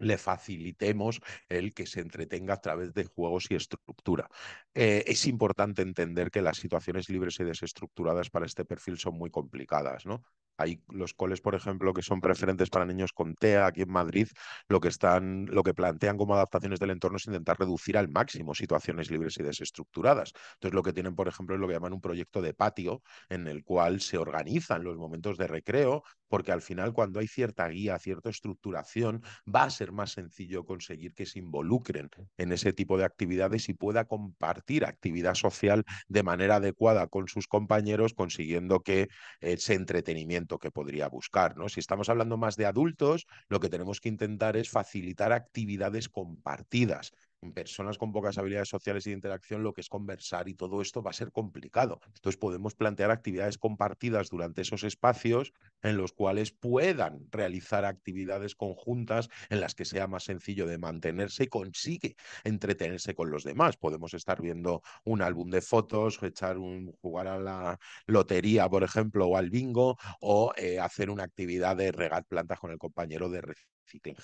Speaker 1: le facilitemos el que se entretenga a través de juegos y estructura. Eh, es importante entender que las situaciones libres y desestructuradas para este perfil son muy complicadas, ¿no? Hay los coles, por ejemplo, que son preferentes para niños con TEA aquí en Madrid, lo que están, lo que plantean como adaptaciones del entorno es intentar reducir al máximo situaciones libres y desestructuradas. Entonces, lo que tienen, por ejemplo, es lo que llaman un proyecto de patio, en el cual se organizan los momentos de recreo, porque al final, cuando hay cierta guía, cierta estructuración, va a ser más sencillo conseguir que se involucren en ese tipo de actividades y pueda compartir actividad social de manera adecuada con sus compañeros, consiguiendo que ese entretenimiento que podría buscar. ¿no? Si estamos hablando más de adultos, lo que tenemos que intentar es facilitar actividades compartidas, personas con pocas habilidades sociales y de interacción, lo que es conversar y todo esto va a ser complicado. Entonces podemos plantear actividades compartidas durante esos espacios en los cuales puedan realizar actividades conjuntas en las que sea más sencillo de mantenerse y consigue entretenerse con los demás. Podemos estar viendo un álbum de fotos, echar un, jugar a la lotería, por ejemplo, o al bingo, o eh, hacer una actividad de regar plantas con el compañero de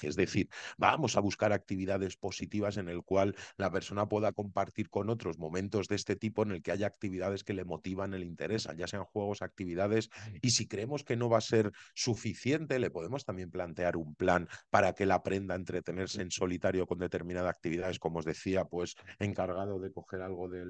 Speaker 1: es decir, vamos a buscar actividades positivas en el cual la persona pueda compartir con otros momentos de este tipo en el que haya actividades que le motivan, el interés, ya sean juegos, actividades. Y si creemos que no va a ser suficiente, le podemos también plantear un plan para que él aprenda a entretenerse en solitario con determinadas actividades, como os decía, pues encargado de coger algo de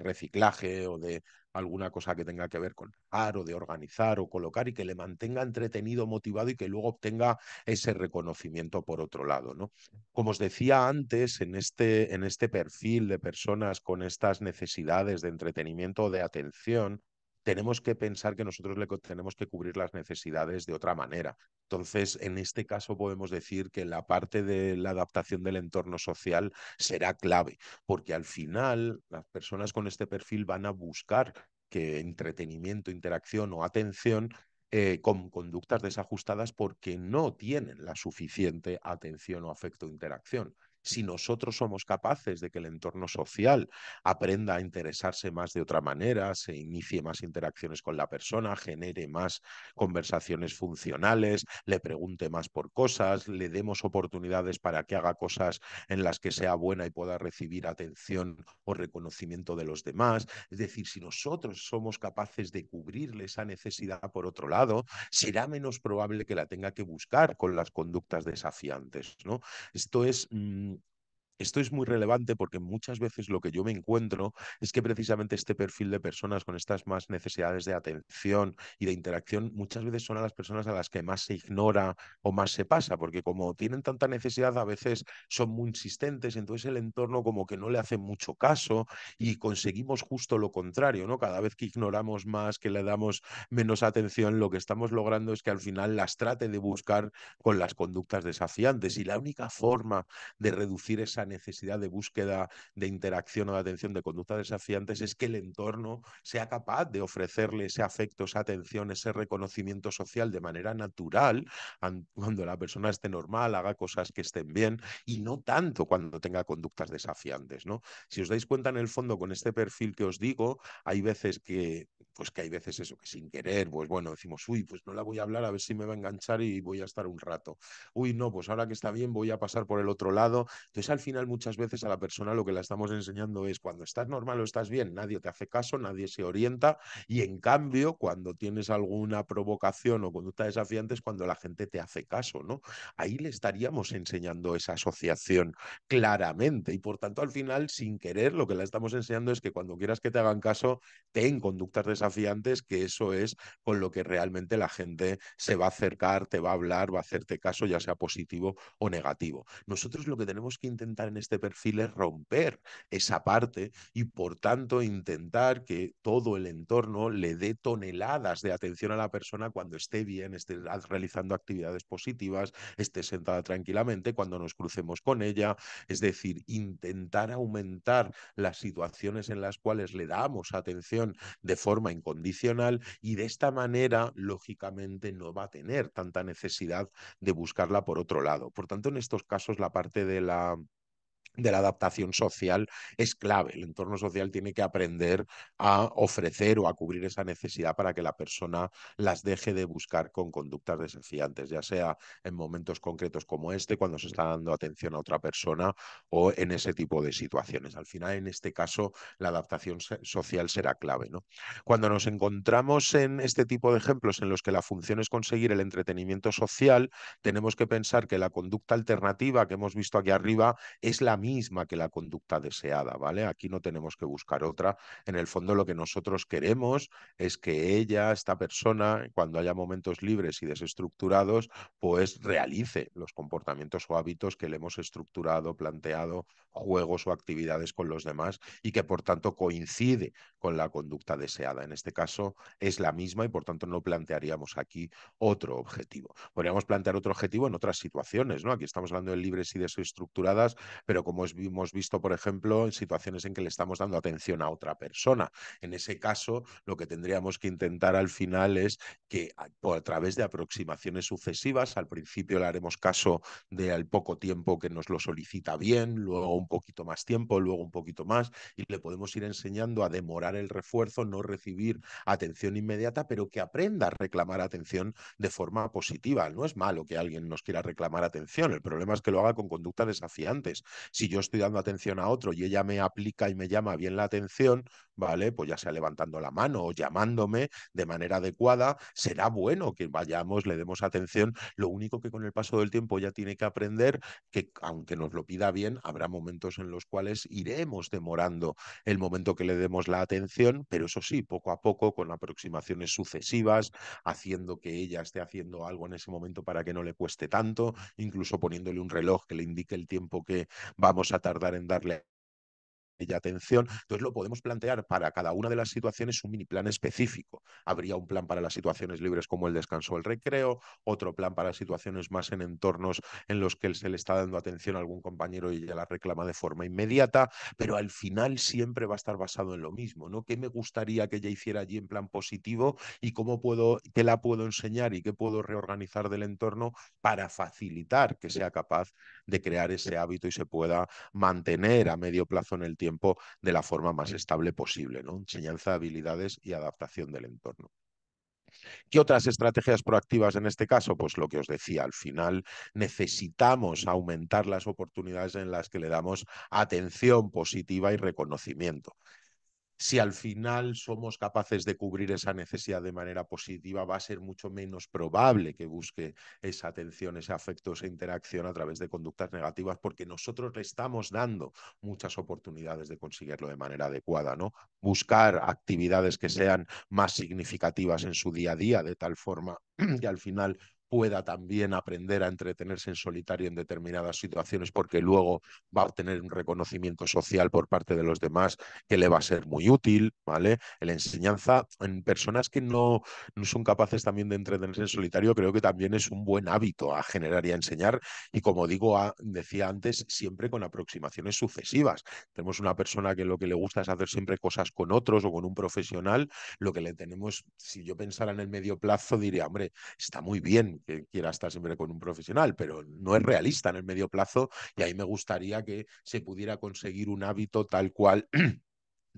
Speaker 1: reciclaje o de alguna cosa que tenga que ver con ar o de organizar o colocar y que le mantenga entretenido, motivado y que luego obtenga ese reconocimiento por otro lado. ¿no? Como os decía antes, en este, en este perfil de personas con estas necesidades de entretenimiento o de atención, tenemos que pensar que nosotros tenemos que cubrir las necesidades de otra manera. Entonces, en este caso podemos decir que la parte de la adaptación del entorno social será clave, porque al final las personas con este perfil van a buscar que entretenimiento, interacción o atención eh, con conductas desajustadas porque no tienen la suficiente atención o afecto interacción si nosotros somos capaces de que el entorno social aprenda a interesarse más de otra manera, se inicie más interacciones con la persona, genere más conversaciones funcionales, le pregunte más por cosas, le demos oportunidades para que haga cosas en las que sea buena y pueda recibir atención o reconocimiento de los demás. Es decir, si nosotros somos capaces de cubrirle esa necesidad por otro lado, será menos probable que la tenga que buscar con las conductas desafiantes. ¿no? Esto es... Mm, esto es muy relevante porque muchas veces lo que yo me encuentro es que precisamente este perfil de personas con estas más necesidades de atención y de interacción muchas veces son a las personas a las que más se ignora o más se pasa, porque como tienen tanta necesidad a veces son muy insistentes, entonces el entorno como que no le hace mucho caso y conseguimos justo lo contrario, ¿no? Cada vez que ignoramos más, que le damos menos atención, lo que estamos logrando es que al final las trate de buscar con las conductas desafiantes y la única forma de reducir esa necesidad de búsqueda de interacción o de atención de conductas desafiantes es que el entorno sea capaz de ofrecerle ese afecto, esa atención, ese reconocimiento social de manera natural cuando la persona esté normal, haga cosas que estén bien y no tanto cuando tenga conductas desafiantes, ¿no? Si os dais cuenta en el fondo con este perfil que os digo, hay veces que pues que hay veces eso que sin querer, pues bueno, decimos, "Uy, pues no la voy a hablar a ver si me va a enganchar y voy a estar un rato." "Uy, no, pues ahora que está bien voy a pasar por el otro lado." Entonces al final muchas veces a la persona lo que la estamos enseñando es cuando estás normal o estás bien, nadie te hace caso, nadie se orienta y en cambio cuando tienes alguna provocación o conducta desafiante es cuando la gente te hace caso, ¿no? Ahí le estaríamos enseñando esa asociación claramente y por tanto al final sin querer lo que la estamos enseñando es que cuando quieras que te hagan caso, ten conductas desafiantes que eso es con lo que realmente la gente se va a acercar, te va a hablar, va a hacerte caso, ya sea positivo o negativo. Nosotros lo que tenemos que intentar en este perfil es romper esa parte y por tanto intentar que todo el entorno le dé toneladas de atención a la persona cuando esté bien, esté realizando actividades positivas, esté sentada tranquilamente cuando nos crucemos con ella. Es decir, intentar aumentar las situaciones en las cuales le damos atención de forma incondicional y de esta manera, lógicamente, no va a tener tanta necesidad de buscarla por otro lado. Por tanto, en estos casos, la parte de la de la adaptación social es clave. El entorno social tiene que aprender a ofrecer o a cubrir esa necesidad para que la persona las deje de buscar con conductas desafiantes, ya sea en momentos concretos como este, cuando se está dando atención a otra persona o en ese tipo de situaciones. Al final, en este caso, la adaptación social será clave. ¿no? Cuando nos encontramos en este tipo de ejemplos en los que la función es conseguir el entretenimiento social, tenemos que pensar que la conducta alternativa que hemos visto aquí arriba es la misma que la conducta deseada, ¿vale? Aquí no tenemos que buscar otra. En el fondo lo que nosotros queremos es que ella, esta persona, cuando haya momentos libres y desestructurados, pues realice los comportamientos o hábitos que le hemos estructurado, planteado, juegos o actividades con los demás y que por tanto coincide con la conducta deseada. En este caso es la misma y por tanto no plantearíamos aquí otro objetivo. Podríamos plantear otro objetivo en otras situaciones, ¿no? Aquí estamos hablando de libres y desestructuradas, pero con como hemos visto, por ejemplo, en situaciones en que le estamos dando atención a otra persona. En ese caso, lo que tendríamos que intentar al final es que a, través de aproximaciones sucesivas, al principio le haremos caso del al poco tiempo que nos lo solicita bien, luego un poquito más tiempo, luego un poquito más, y le podemos ir enseñando a demorar el refuerzo, no recibir atención inmediata, pero que aprenda a reclamar atención de forma positiva. No es malo que alguien nos quiera reclamar atención, el problema es que lo haga con conductas desafiantes si yo estoy dando atención a otro y ella me aplica y me llama bien la atención, ¿vale? Pues ya sea levantando la mano o llamándome de manera adecuada, será bueno que vayamos, le demos atención. Lo único que con el paso del tiempo ya tiene que aprender que aunque nos lo pida bien, habrá momentos en los cuales iremos demorando el momento que le demos la atención, pero eso sí, poco a poco, con aproximaciones sucesivas, haciendo que ella esté haciendo algo en ese momento para que no le cueste tanto, incluso poniéndole un reloj que le indique el tiempo que va vamos a tardar en darle y atención. Entonces lo podemos plantear para cada una de las situaciones un mini plan específico. Habría un plan para las situaciones libres como el descanso o el recreo, otro plan para situaciones más en entornos en los que se le está dando atención a algún compañero y ya la reclama de forma inmediata, pero al final siempre va a estar basado en lo mismo, ¿no? ¿Qué me gustaría que ella hiciera allí en plan positivo y cómo puedo, qué la puedo enseñar y qué puedo reorganizar del entorno para facilitar que sea capaz de crear ese hábito y se pueda mantener a medio plazo en el tiempo? de la forma más estable posible, ¿no? Enseñanza, habilidades y adaptación del entorno. ¿Qué otras estrategias proactivas en este caso? Pues lo que os decía, al final necesitamos aumentar las oportunidades en las que le damos atención positiva y reconocimiento si al final somos capaces de cubrir esa necesidad de manera positiva, va a ser mucho menos probable que busque esa atención, ese afecto, esa interacción a través de conductas negativas, porque nosotros le estamos dando muchas oportunidades de conseguirlo de manera adecuada, ¿no? Buscar actividades que sean más significativas en su día a día, de tal forma que al final pueda también aprender a entretenerse en solitario en determinadas situaciones porque luego va a obtener un reconocimiento social por parte de los demás que le va a ser muy útil, ¿vale? La enseñanza en personas que no, no son capaces también de entretenerse en solitario creo que también es un buen hábito a generar y a enseñar y como digo, decía antes, siempre con aproximaciones sucesivas. Tenemos una persona que lo que le gusta es hacer siempre cosas con otros o con un profesional, lo que le tenemos, si yo pensara en el medio plazo, diría, hombre, está muy bien que quiera estar siempre con un profesional, pero no es realista en el medio plazo y ahí me gustaría que se pudiera conseguir un hábito tal cual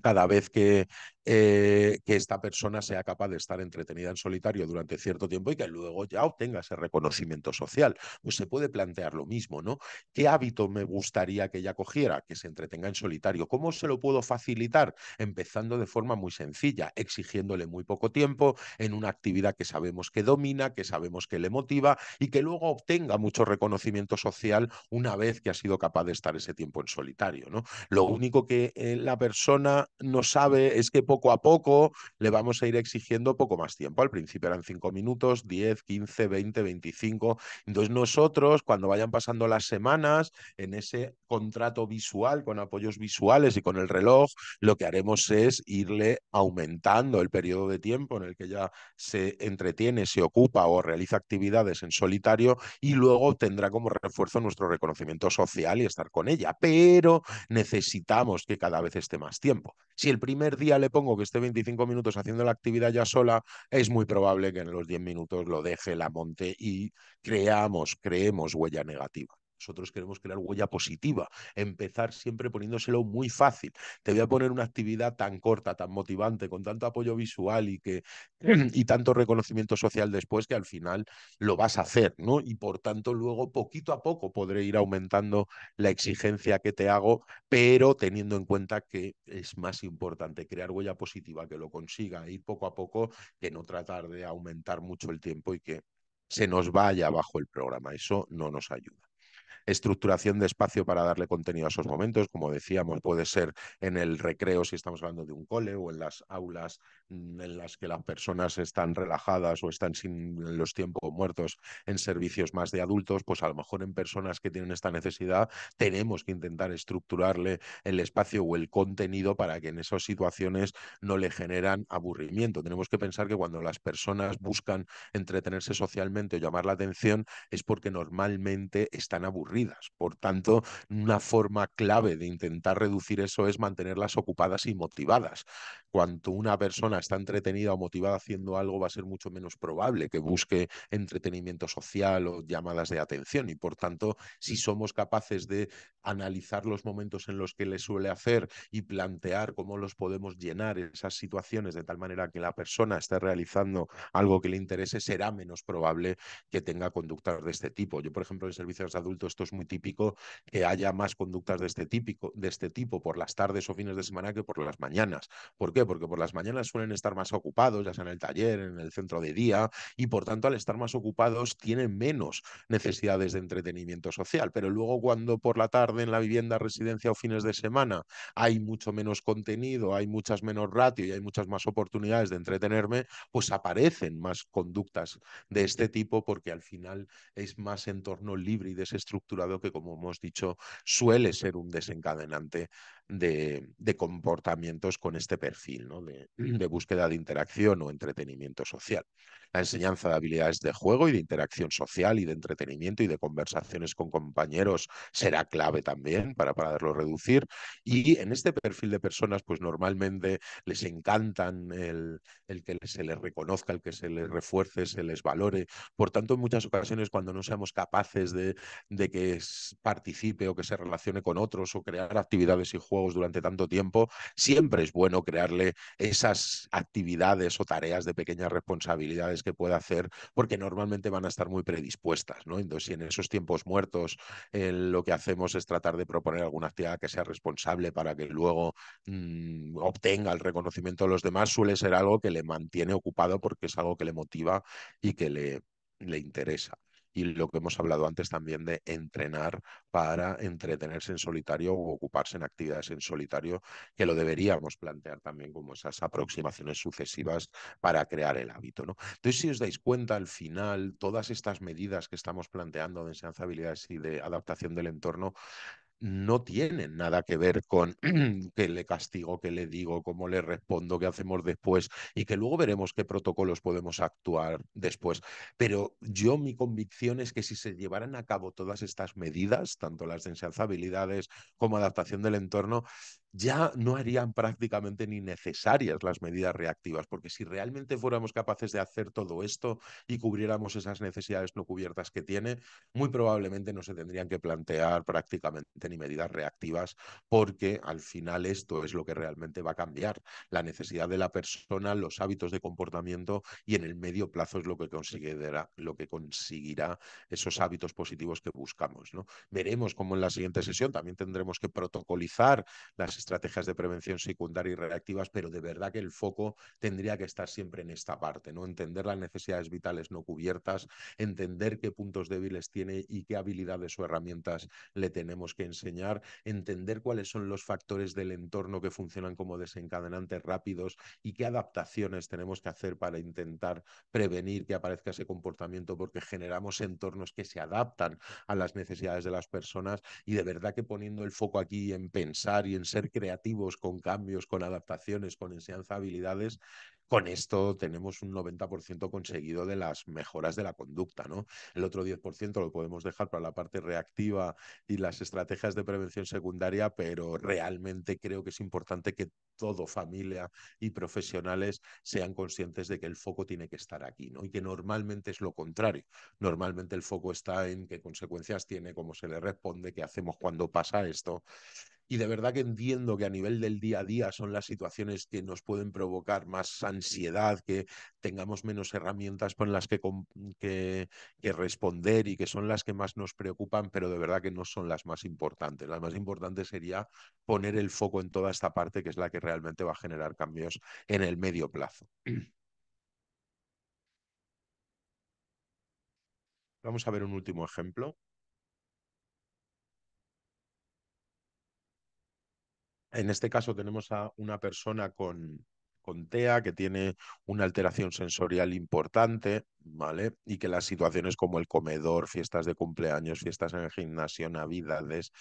Speaker 1: cada vez que, eh, que esta persona sea capaz de estar entretenida en solitario durante cierto tiempo y que luego ya obtenga ese reconocimiento social. Pues se puede plantear lo mismo, ¿no? ¿Qué hábito me gustaría que ella cogiera? Que se entretenga en solitario. ¿Cómo se lo puedo facilitar? Empezando de forma muy sencilla, exigiéndole muy poco tiempo en una actividad que sabemos que domina, que sabemos que le motiva y que luego obtenga mucho reconocimiento social una vez que ha sido capaz de estar ese tiempo en solitario, ¿no? Lo único que eh, la persona no sabe es que poco a poco le vamos a ir exigiendo poco más tiempo. Al principio eran 5 minutos, 10, 15, 20, 25. Entonces nosotros, cuando vayan pasando las semanas, en ese contrato visual, con apoyos visuales y con el reloj, lo que haremos es irle aumentando el periodo de tiempo en el que ya se entretiene, se ocupa o realiza actividades en solitario y luego tendrá como refuerzo nuestro reconocimiento social y estar con ella. Pero necesitamos que cada vez esté más tiempo. Si el primer día le pongo o que esté 25 minutos haciendo la actividad ya sola, es muy probable que en los 10 minutos lo deje, la monte y creamos, creemos huella negativa. Nosotros queremos crear huella positiva, empezar siempre poniéndoselo muy fácil. Te voy a poner una actividad tan corta, tan motivante, con tanto apoyo visual y que y tanto reconocimiento social después que al final lo vas a hacer, ¿no? Y por tanto luego poquito a poco podré ir aumentando la exigencia que te hago, pero teniendo en cuenta que es más importante crear huella positiva que lo consiga, e ir poco a poco, que no tratar de aumentar mucho el tiempo y que se nos vaya bajo el programa. Eso no nos ayuda estructuración de espacio para darle contenido a esos momentos, como decíamos, puede ser en el recreo si estamos hablando de un cole o en las aulas mm, en las que las personas están relajadas o están sin los tiempos muertos en servicios más de adultos, pues a lo mejor en personas que tienen esta necesidad tenemos que intentar estructurarle el espacio o el contenido para que en esas situaciones no le generan aburrimiento. Tenemos que pensar que cuando las personas buscan entretenerse socialmente o llamar la atención es porque normalmente están aburridos por tanto, una forma clave de intentar reducir eso es mantenerlas ocupadas y motivadas cuanto una persona está entretenida o motivada haciendo algo, va a ser mucho menos probable que busque entretenimiento social o llamadas de atención. Y por tanto, si somos capaces de analizar los momentos en los que le suele hacer y plantear cómo los podemos llenar esas situaciones de tal manera que la persona esté realizando algo que le interese, será menos probable que tenga conductas de este tipo. Yo, por ejemplo, en servicios de adultos esto es muy típico que haya más conductas de este, típico, de este tipo por las tardes o fines de semana que por las mañanas. ¿Por qué? Porque por las mañanas suelen estar más ocupados, ya sea en el taller, en el centro de día, y por tanto al estar más ocupados tienen menos necesidades de entretenimiento social. Pero luego cuando por la tarde en la vivienda, residencia o fines de semana hay mucho menos contenido, hay muchas menos ratio y hay muchas más oportunidades de entretenerme, pues aparecen más conductas de este tipo porque al final es más entorno libre y desestructurado que como hemos dicho suele ser un desencadenante de, comportamientos con este perfil de, búsqueda de interacción o entretenimiento social. La enseñanza de habilidades de juego y de interacción social y de entretenimiento y de conversaciones con compañeros será clave también para poderlo reducir. Y en este perfil de personas, pues normalmente les encantan el, que se les reconozca, el que se les refuerce, se les valore. Por tanto, en muchas ocasiones, cuando no seamos capaces de, de que participe o que se relacione con otros o crear actividades y juegos, durante tanto tiempo, siempre es bueno crearle esas actividades o tareas de pequeñas responsabilidades que pueda hacer, porque normalmente van a estar muy predispuestas, ¿no? Entonces, si en esos tiempos muertos eh, lo que hacemos es tratar de proponer alguna actividad que sea responsable para que luego mm, obtenga el reconocimiento de los demás, suele ser algo que le mantiene ocupado porque es algo que le motiva y que le, le interesa y lo que hemos hablado antes también de entrenar para entretenerse en solitario o ocuparse en actividades en solitario, que lo deberíamos plantear también como esas aproximaciones sucesivas para crear el hábito. ¿no? Entonces, si os dais cuenta, al final, todas estas medidas que estamos planteando de enseñanza, habilidades y de adaptación del entorno, no tienen nada que ver con qué le castigo, qué le digo, cómo le respondo, qué hacemos después y que luego veremos qué protocolos podemos actuar después. Pero yo mi convicción es que si se llevaran a cabo todas estas medidas, tanto las de enseñanza como adaptación del entorno, ya no harían prácticamente ni necesarias las medidas reactivas, porque si realmente fuéramos capaces de hacer todo esto y cubriéramos esas necesidades no cubiertas que tiene, muy probablemente no se tendrían que plantear prácticamente ni medidas reactivas, porque al final esto es lo que realmente va a cambiar. La necesidad de la persona, los hábitos de comportamiento y en el medio plazo es lo que conseguirá, lo que conseguirá esos hábitos positivos que buscamos. ¿no? Veremos cómo en la siguiente sesión también tendremos que protocolizar las estrategias de prevención secundaria y reactivas, pero de verdad que el foco tendría que estar siempre en esta parte, ¿no? Entender las necesidades vitales no cubiertas, entender qué puntos débiles tiene y qué habilidades o herramientas le tenemos que enseñar, entender cuáles son los factores del entorno que funcionan como desencadenantes rápidos y qué adaptaciones tenemos que hacer para intentar prevenir que aparezca ese comportamiento porque generamos entornos que se adaptan a las necesidades de las personas y de verdad que poniendo el foco aquí en pensar y en ser creativos, con cambios, con adaptaciones, con enseñanza habilidades, con esto tenemos un 90% conseguido de las mejoras de la conducta, ¿no? El otro 10% lo podemos dejar para la parte reactiva y las estrategias de prevención secundaria, pero realmente creo que es importante que todo familia y profesionales sean conscientes de que el foco tiene que estar aquí, ¿no? Y que normalmente es lo contrario. Normalmente el foco está en qué consecuencias tiene, cómo se le responde, qué hacemos cuando pasa esto. Y de verdad que entiendo que a nivel del día a día son las situaciones que nos pueden provocar más ansiedad, que tengamos menos herramientas con las que, responder y que son las que más nos preocupan, pero de verdad que no son las más importantes. Las más importantes sería poner el foco en toda esta parte que es la que realmente va a generar cambios en el medio plazo. Vamos a ver un último ejemplo. En este caso tenemos a una persona con, con TEA, que tiene una alteración sensorial importante, ¿vale? Y que las situaciones como el comedor, fiestas de cumpleaños, fiestas en el gimnasio, navidades,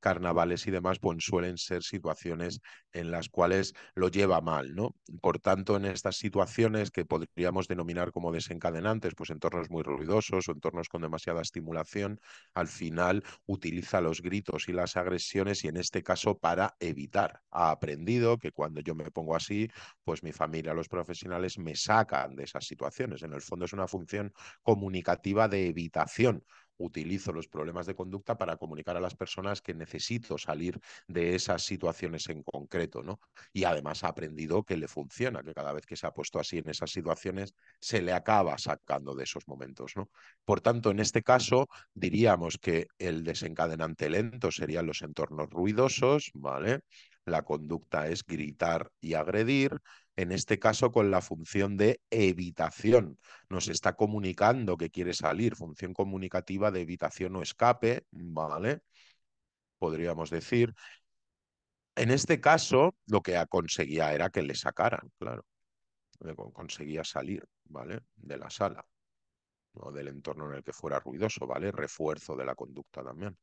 Speaker 1: carnavales y demás, pues suelen ser situaciones en las cuales lo lleva mal, ¿no? Por tanto, en estas situaciones que podríamos denominar como desencadenantes, pues entornos muy ruidosos o entornos con demasiada estimulación, al final utiliza los gritos y las agresiones y en este caso para evitar. Ha aprendido que cuando yo me pongo así, pues mi familia, los profesionales me sacan de esas situaciones. En el fondo es una función comunicativa de evitación utilizo los problemas de conducta para comunicar a las personas que necesito salir de esas situaciones en concreto, ¿no? Y además ha aprendido que le funciona, que cada vez que se ha puesto así en esas situaciones, se le acaba sacando de esos momentos, ¿no? Por tanto, en este caso, diríamos que el desencadenante lento serían los entornos ruidosos, ¿vale? La conducta es gritar y agredir, en este caso con la función de evitación. Nos está comunicando que quiere salir, función comunicativa de evitación o escape, ¿vale? Podríamos decir. En este caso, lo que conseguía era que le sacaran, claro. Conseguía salir, ¿vale? De la sala o del entorno en el que fuera ruidoso, ¿vale? Refuerzo de la conducta también.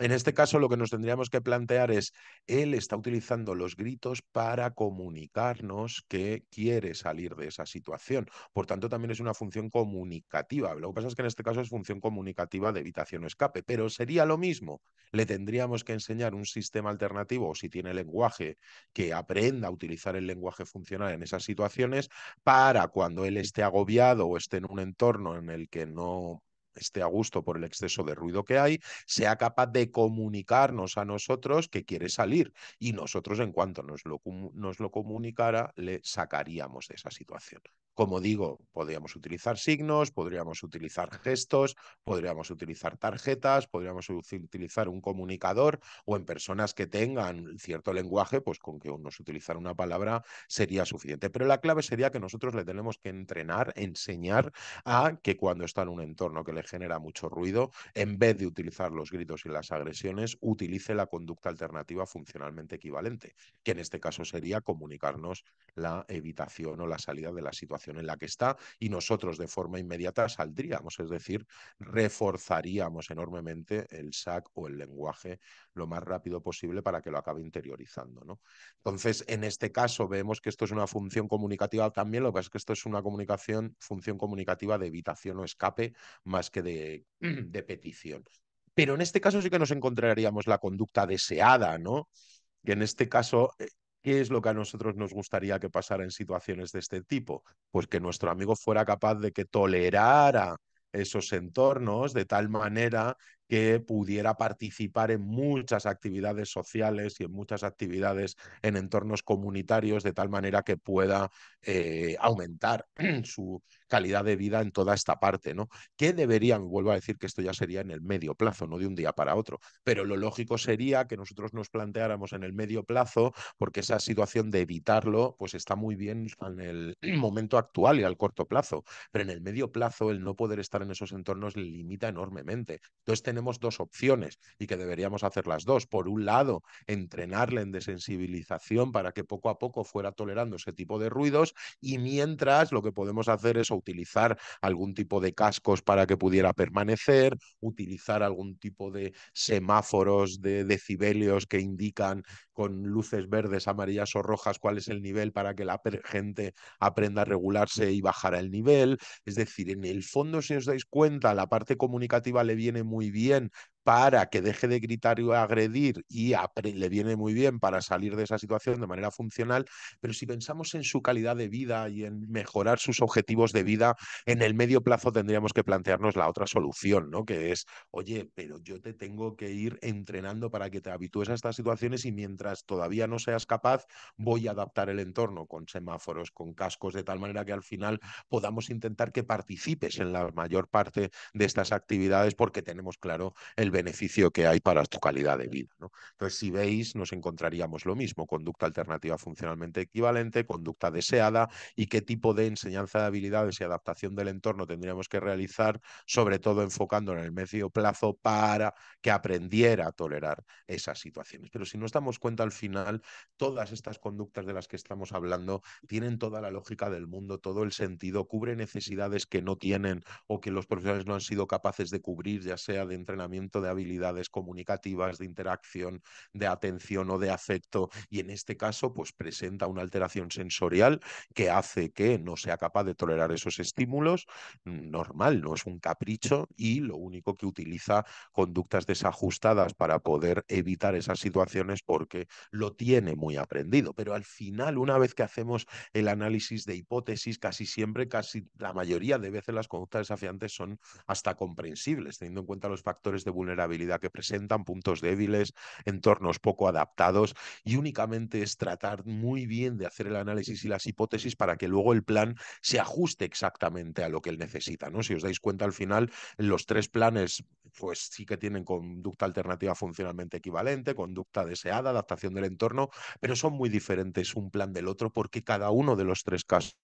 Speaker 1: En este caso, lo que nos tendríamos que plantear es, él está utilizando los gritos para comunicarnos que quiere salir de esa situación. Por tanto, también es una función comunicativa. Lo que pasa es que en este caso es función comunicativa de evitación o escape, pero sería lo mismo. Le tendríamos que enseñar un sistema alternativo, o si tiene lenguaje, que aprenda a utilizar el lenguaje funcional en esas situaciones para cuando él esté agobiado o esté en un entorno en el que no esté a gusto por el exceso de ruido que hay, sea capaz de comunicarnos a nosotros que quiere salir y nosotros en cuanto nos lo, nos lo comunicara le sacaríamos de esa situación. Como digo, podríamos utilizar signos, podríamos utilizar gestos, podríamos utilizar tarjetas, podríamos utilizar un comunicador o en personas que tengan cierto lenguaje, pues con que nos utilizar una palabra sería suficiente. Pero la clave sería que nosotros le tenemos que entrenar, enseñar a que cuando está en un entorno que le genera mucho ruido, en vez de utilizar los gritos y las agresiones, utilice la conducta alternativa funcionalmente equivalente, que en este caso sería comunicarnos la evitación o la salida de la situación en la que está y nosotros de forma inmediata saldríamos, es decir, reforzaríamos enormemente el SAC o el lenguaje lo más rápido posible para que lo acabe interiorizando. ¿no? Entonces, en este caso vemos que esto es una función comunicativa también, lo que pasa es que esto es una comunicación, función comunicativa de evitación o escape más que de, de petición. Pero en este caso sí que nos encontraríamos la conducta deseada, ¿no? Que en este caso eh, ¿Qué es lo que a nosotros nos gustaría que pasara en situaciones de este tipo? Pues que nuestro amigo fuera capaz de que tolerara esos entornos de tal manera que pudiera participar en muchas actividades sociales y en muchas actividades en entornos comunitarios, de tal manera que pueda eh, aumentar su calidad de vida en toda esta parte, ¿no? Que deberían, vuelvo a decir que esto ya sería en el medio plazo, no de un día para otro, pero lo lógico sería que nosotros nos planteáramos en el medio plazo, porque esa situación de evitarlo, pues está muy bien en el momento actual y al corto plazo, pero en el medio plazo el no poder estar en esos entornos limita enormemente. Entonces, tenemos dos opciones y que deberíamos hacer las dos. Por un lado, entrenarle en desensibilización para que poco a poco fuera tolerando ese tipo de ruidos y mientras lo que podemos hacer es utilizar algún tipo de cascos para que pudiera permanecer, utilizar algún tipo de semáforos de decibelios que indican con luces verdes, amarillas o rojas, cuál es el nivel para que la gente aprenda a regularse y bajar el nivel. Es decir, en el fondo, si os dais cuenta, la parte comunicativa le viene muy bien para que deje de gritar y agredir y le viene muy bien para salir de esa situación de manera funcional, pero si pensamos en su calidad de vida y en mejorar sus objetivos de vida, en el medio plazo tendríamos que plantearnos la otra solución, ¿no? Que es, oye, pero yo te tengo que ir entrenando para que te habitúes a estas situaciones y mientras todavía no seas capaz, voy a adaptar el entorno con semáforos, con cascos, de tal manera que al final podamos intentar que participes en la mayor parte de estas actividades porque tenemos claro el beneficio que hay para tu calidad de vida. Entonces, si veis, nos encontraríamos lo mismo, conducta alternativa funcionalmente equivalente, conducta deseada y qué tipo de enseñanza de habilidades y adaptación del entorno tendríamos que realizar, sobre todo enfocando en el medio plazo para que aprendiera a tolerar esas situaciones. Pero si nos damos cuenta al final, todas estas conductas de las que estamos hablando tienen toda la lógica del mundo, todo el sentido, cubre necesidades que no tienen o que los profesionales no han sido capaces de cubrir, ya sea de entrenamiento, de habilidades comunicativas, de interacción, de atención o de afecto, y en este caso, pues presenta una alteración sensorial que hace que no sea capaz de tolerar esos estímulos, mm, normal, no es un capricho, y lo único que utiliza conductas desajustadas para poder evitar esas situaciones porque lo tiene muy aprendido. Pero al final, una vez que hacemos el análisis de hipótesis, casi siempre, casi la mayoría de veces las conductas desafiantes son hasta comprensibles, teniendo en cuenta los factores de vulnerabilidad habilidad que presentan, puntos débiles, entornos poco adaptados y únicamente es tratar muy bien de hacer el análisis y las hipótesis para que luego el plan se ajuste exactamente a lo que él necesita. ¿no? Si os dais cuenta al final, los tres planes pues sí que tienen conducta alternativa funcionalmente equivalente, conducta deseada, adaptación del entorno, pero son muy diferentes un plan del otro porque cada uno de los tres casos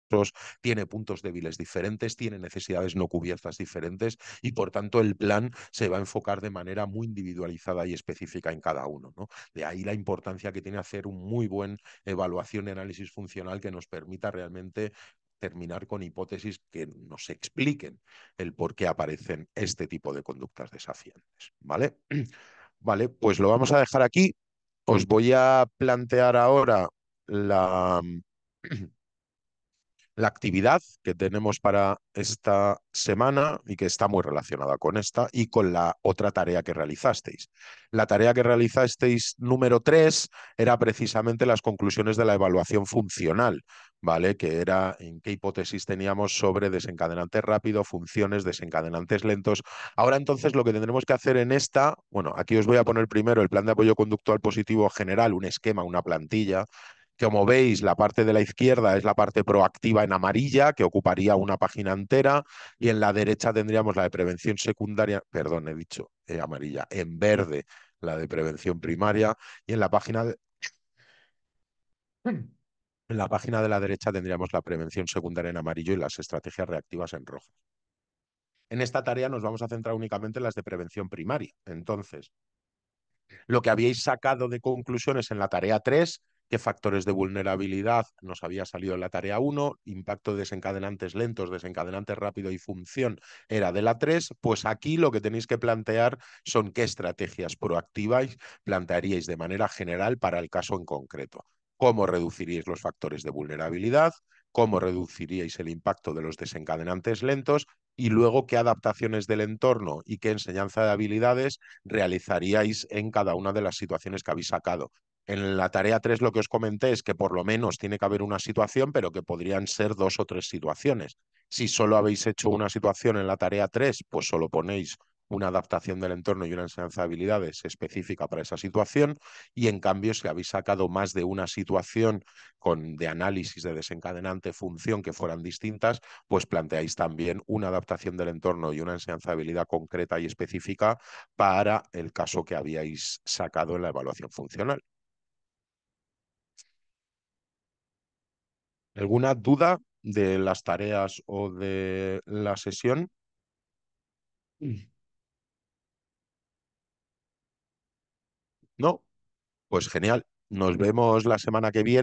Speaker 1: tiene puntos débiles diferentes, tiene necesidades no cubiertas diferentes y por tanto el plan se va a enfocar de manera muy individualizada y específica en cada uno. ¿no? De ahí la importancia que tiene hacer un muy buen evaluación y análisis funcional que nos permita realmente terminar con hipótesis que nos expliquen el por qué aparecen este tipo de conductas desafiantes. ¿Vale? Vale, pues lo vamos a dejar aquí. Os voy a plantear ahora la, la actividad que tenemos para esta semana y que está muy relacionada con esta y con la otra tarea que realizasteis. La tarea que realizasteis número 3 era precisamente las conclusiones de la evaluación funcional, ¿vale? Que era en qué hipótesis teníamos sobre desencadenantes rápidos, funciones, desencadenantes lentos. Ahora entonces lo que tendremos que hacer en esta, bueno, aquí os voy a poner primero el plan de apoyo conductual positivo general, un esquema, una plantilla. como veis, la parte de la izquierda es la parte proactiva en amarilla, que ocuparía una página entera, y en la derecha tendríamos la de prevención secundaria, perdón, he dicho eh, amarilla, en verde la de prevención primaria, y en la página de... En la página de la derecha tendríamos la prevención secundaria en amarillo y las estrategias reactivas en rojo. En esta tarea nos vamos a centrar únicamente en las de prevención primaria. Entonces, lo que habíais sacado de conclusiones en la tarea 3, qué factores de vulnerabilidad nos había salido en la tarea 1, impacto de desencadenantes lentos, desencadenantes rápido y función era de la 3, pues aquí lo que tenéis que plantear son qué estrategias proactivas plantearíais de manera general para el caso en concreto cómo reduciríais los factores de vulnerabilidad, cómo reduciríais el impacto de los desencadenantes lentos y luego qué adaptaciones del entorno y qué enseñanza de habilidades realizaríais en cada una de las situaciones que habéis sacado. En la tarea 3 lo que os comenté es que por lo menos tiene que haber una situación, pero que podrían ser dos o tres situaciones. Si solo habéis hecho una situación en la tarea 3, pues solo ponéis una adaptación del entorno y una enseñanza de habilidades específica para esa situación y en cambio si habéis sacado más de una situación con, de análisis de desencadenante función que fueran distintas, pues planteáis también una adaptación del entorno y una enseñanza de habilidad concreta y específica para el caso que habíais sacado en la evaluación funcional. ¿Alguna duda de las tareas o de la sesión? Mm. No, pues genial. Nos vemos la semana que viene.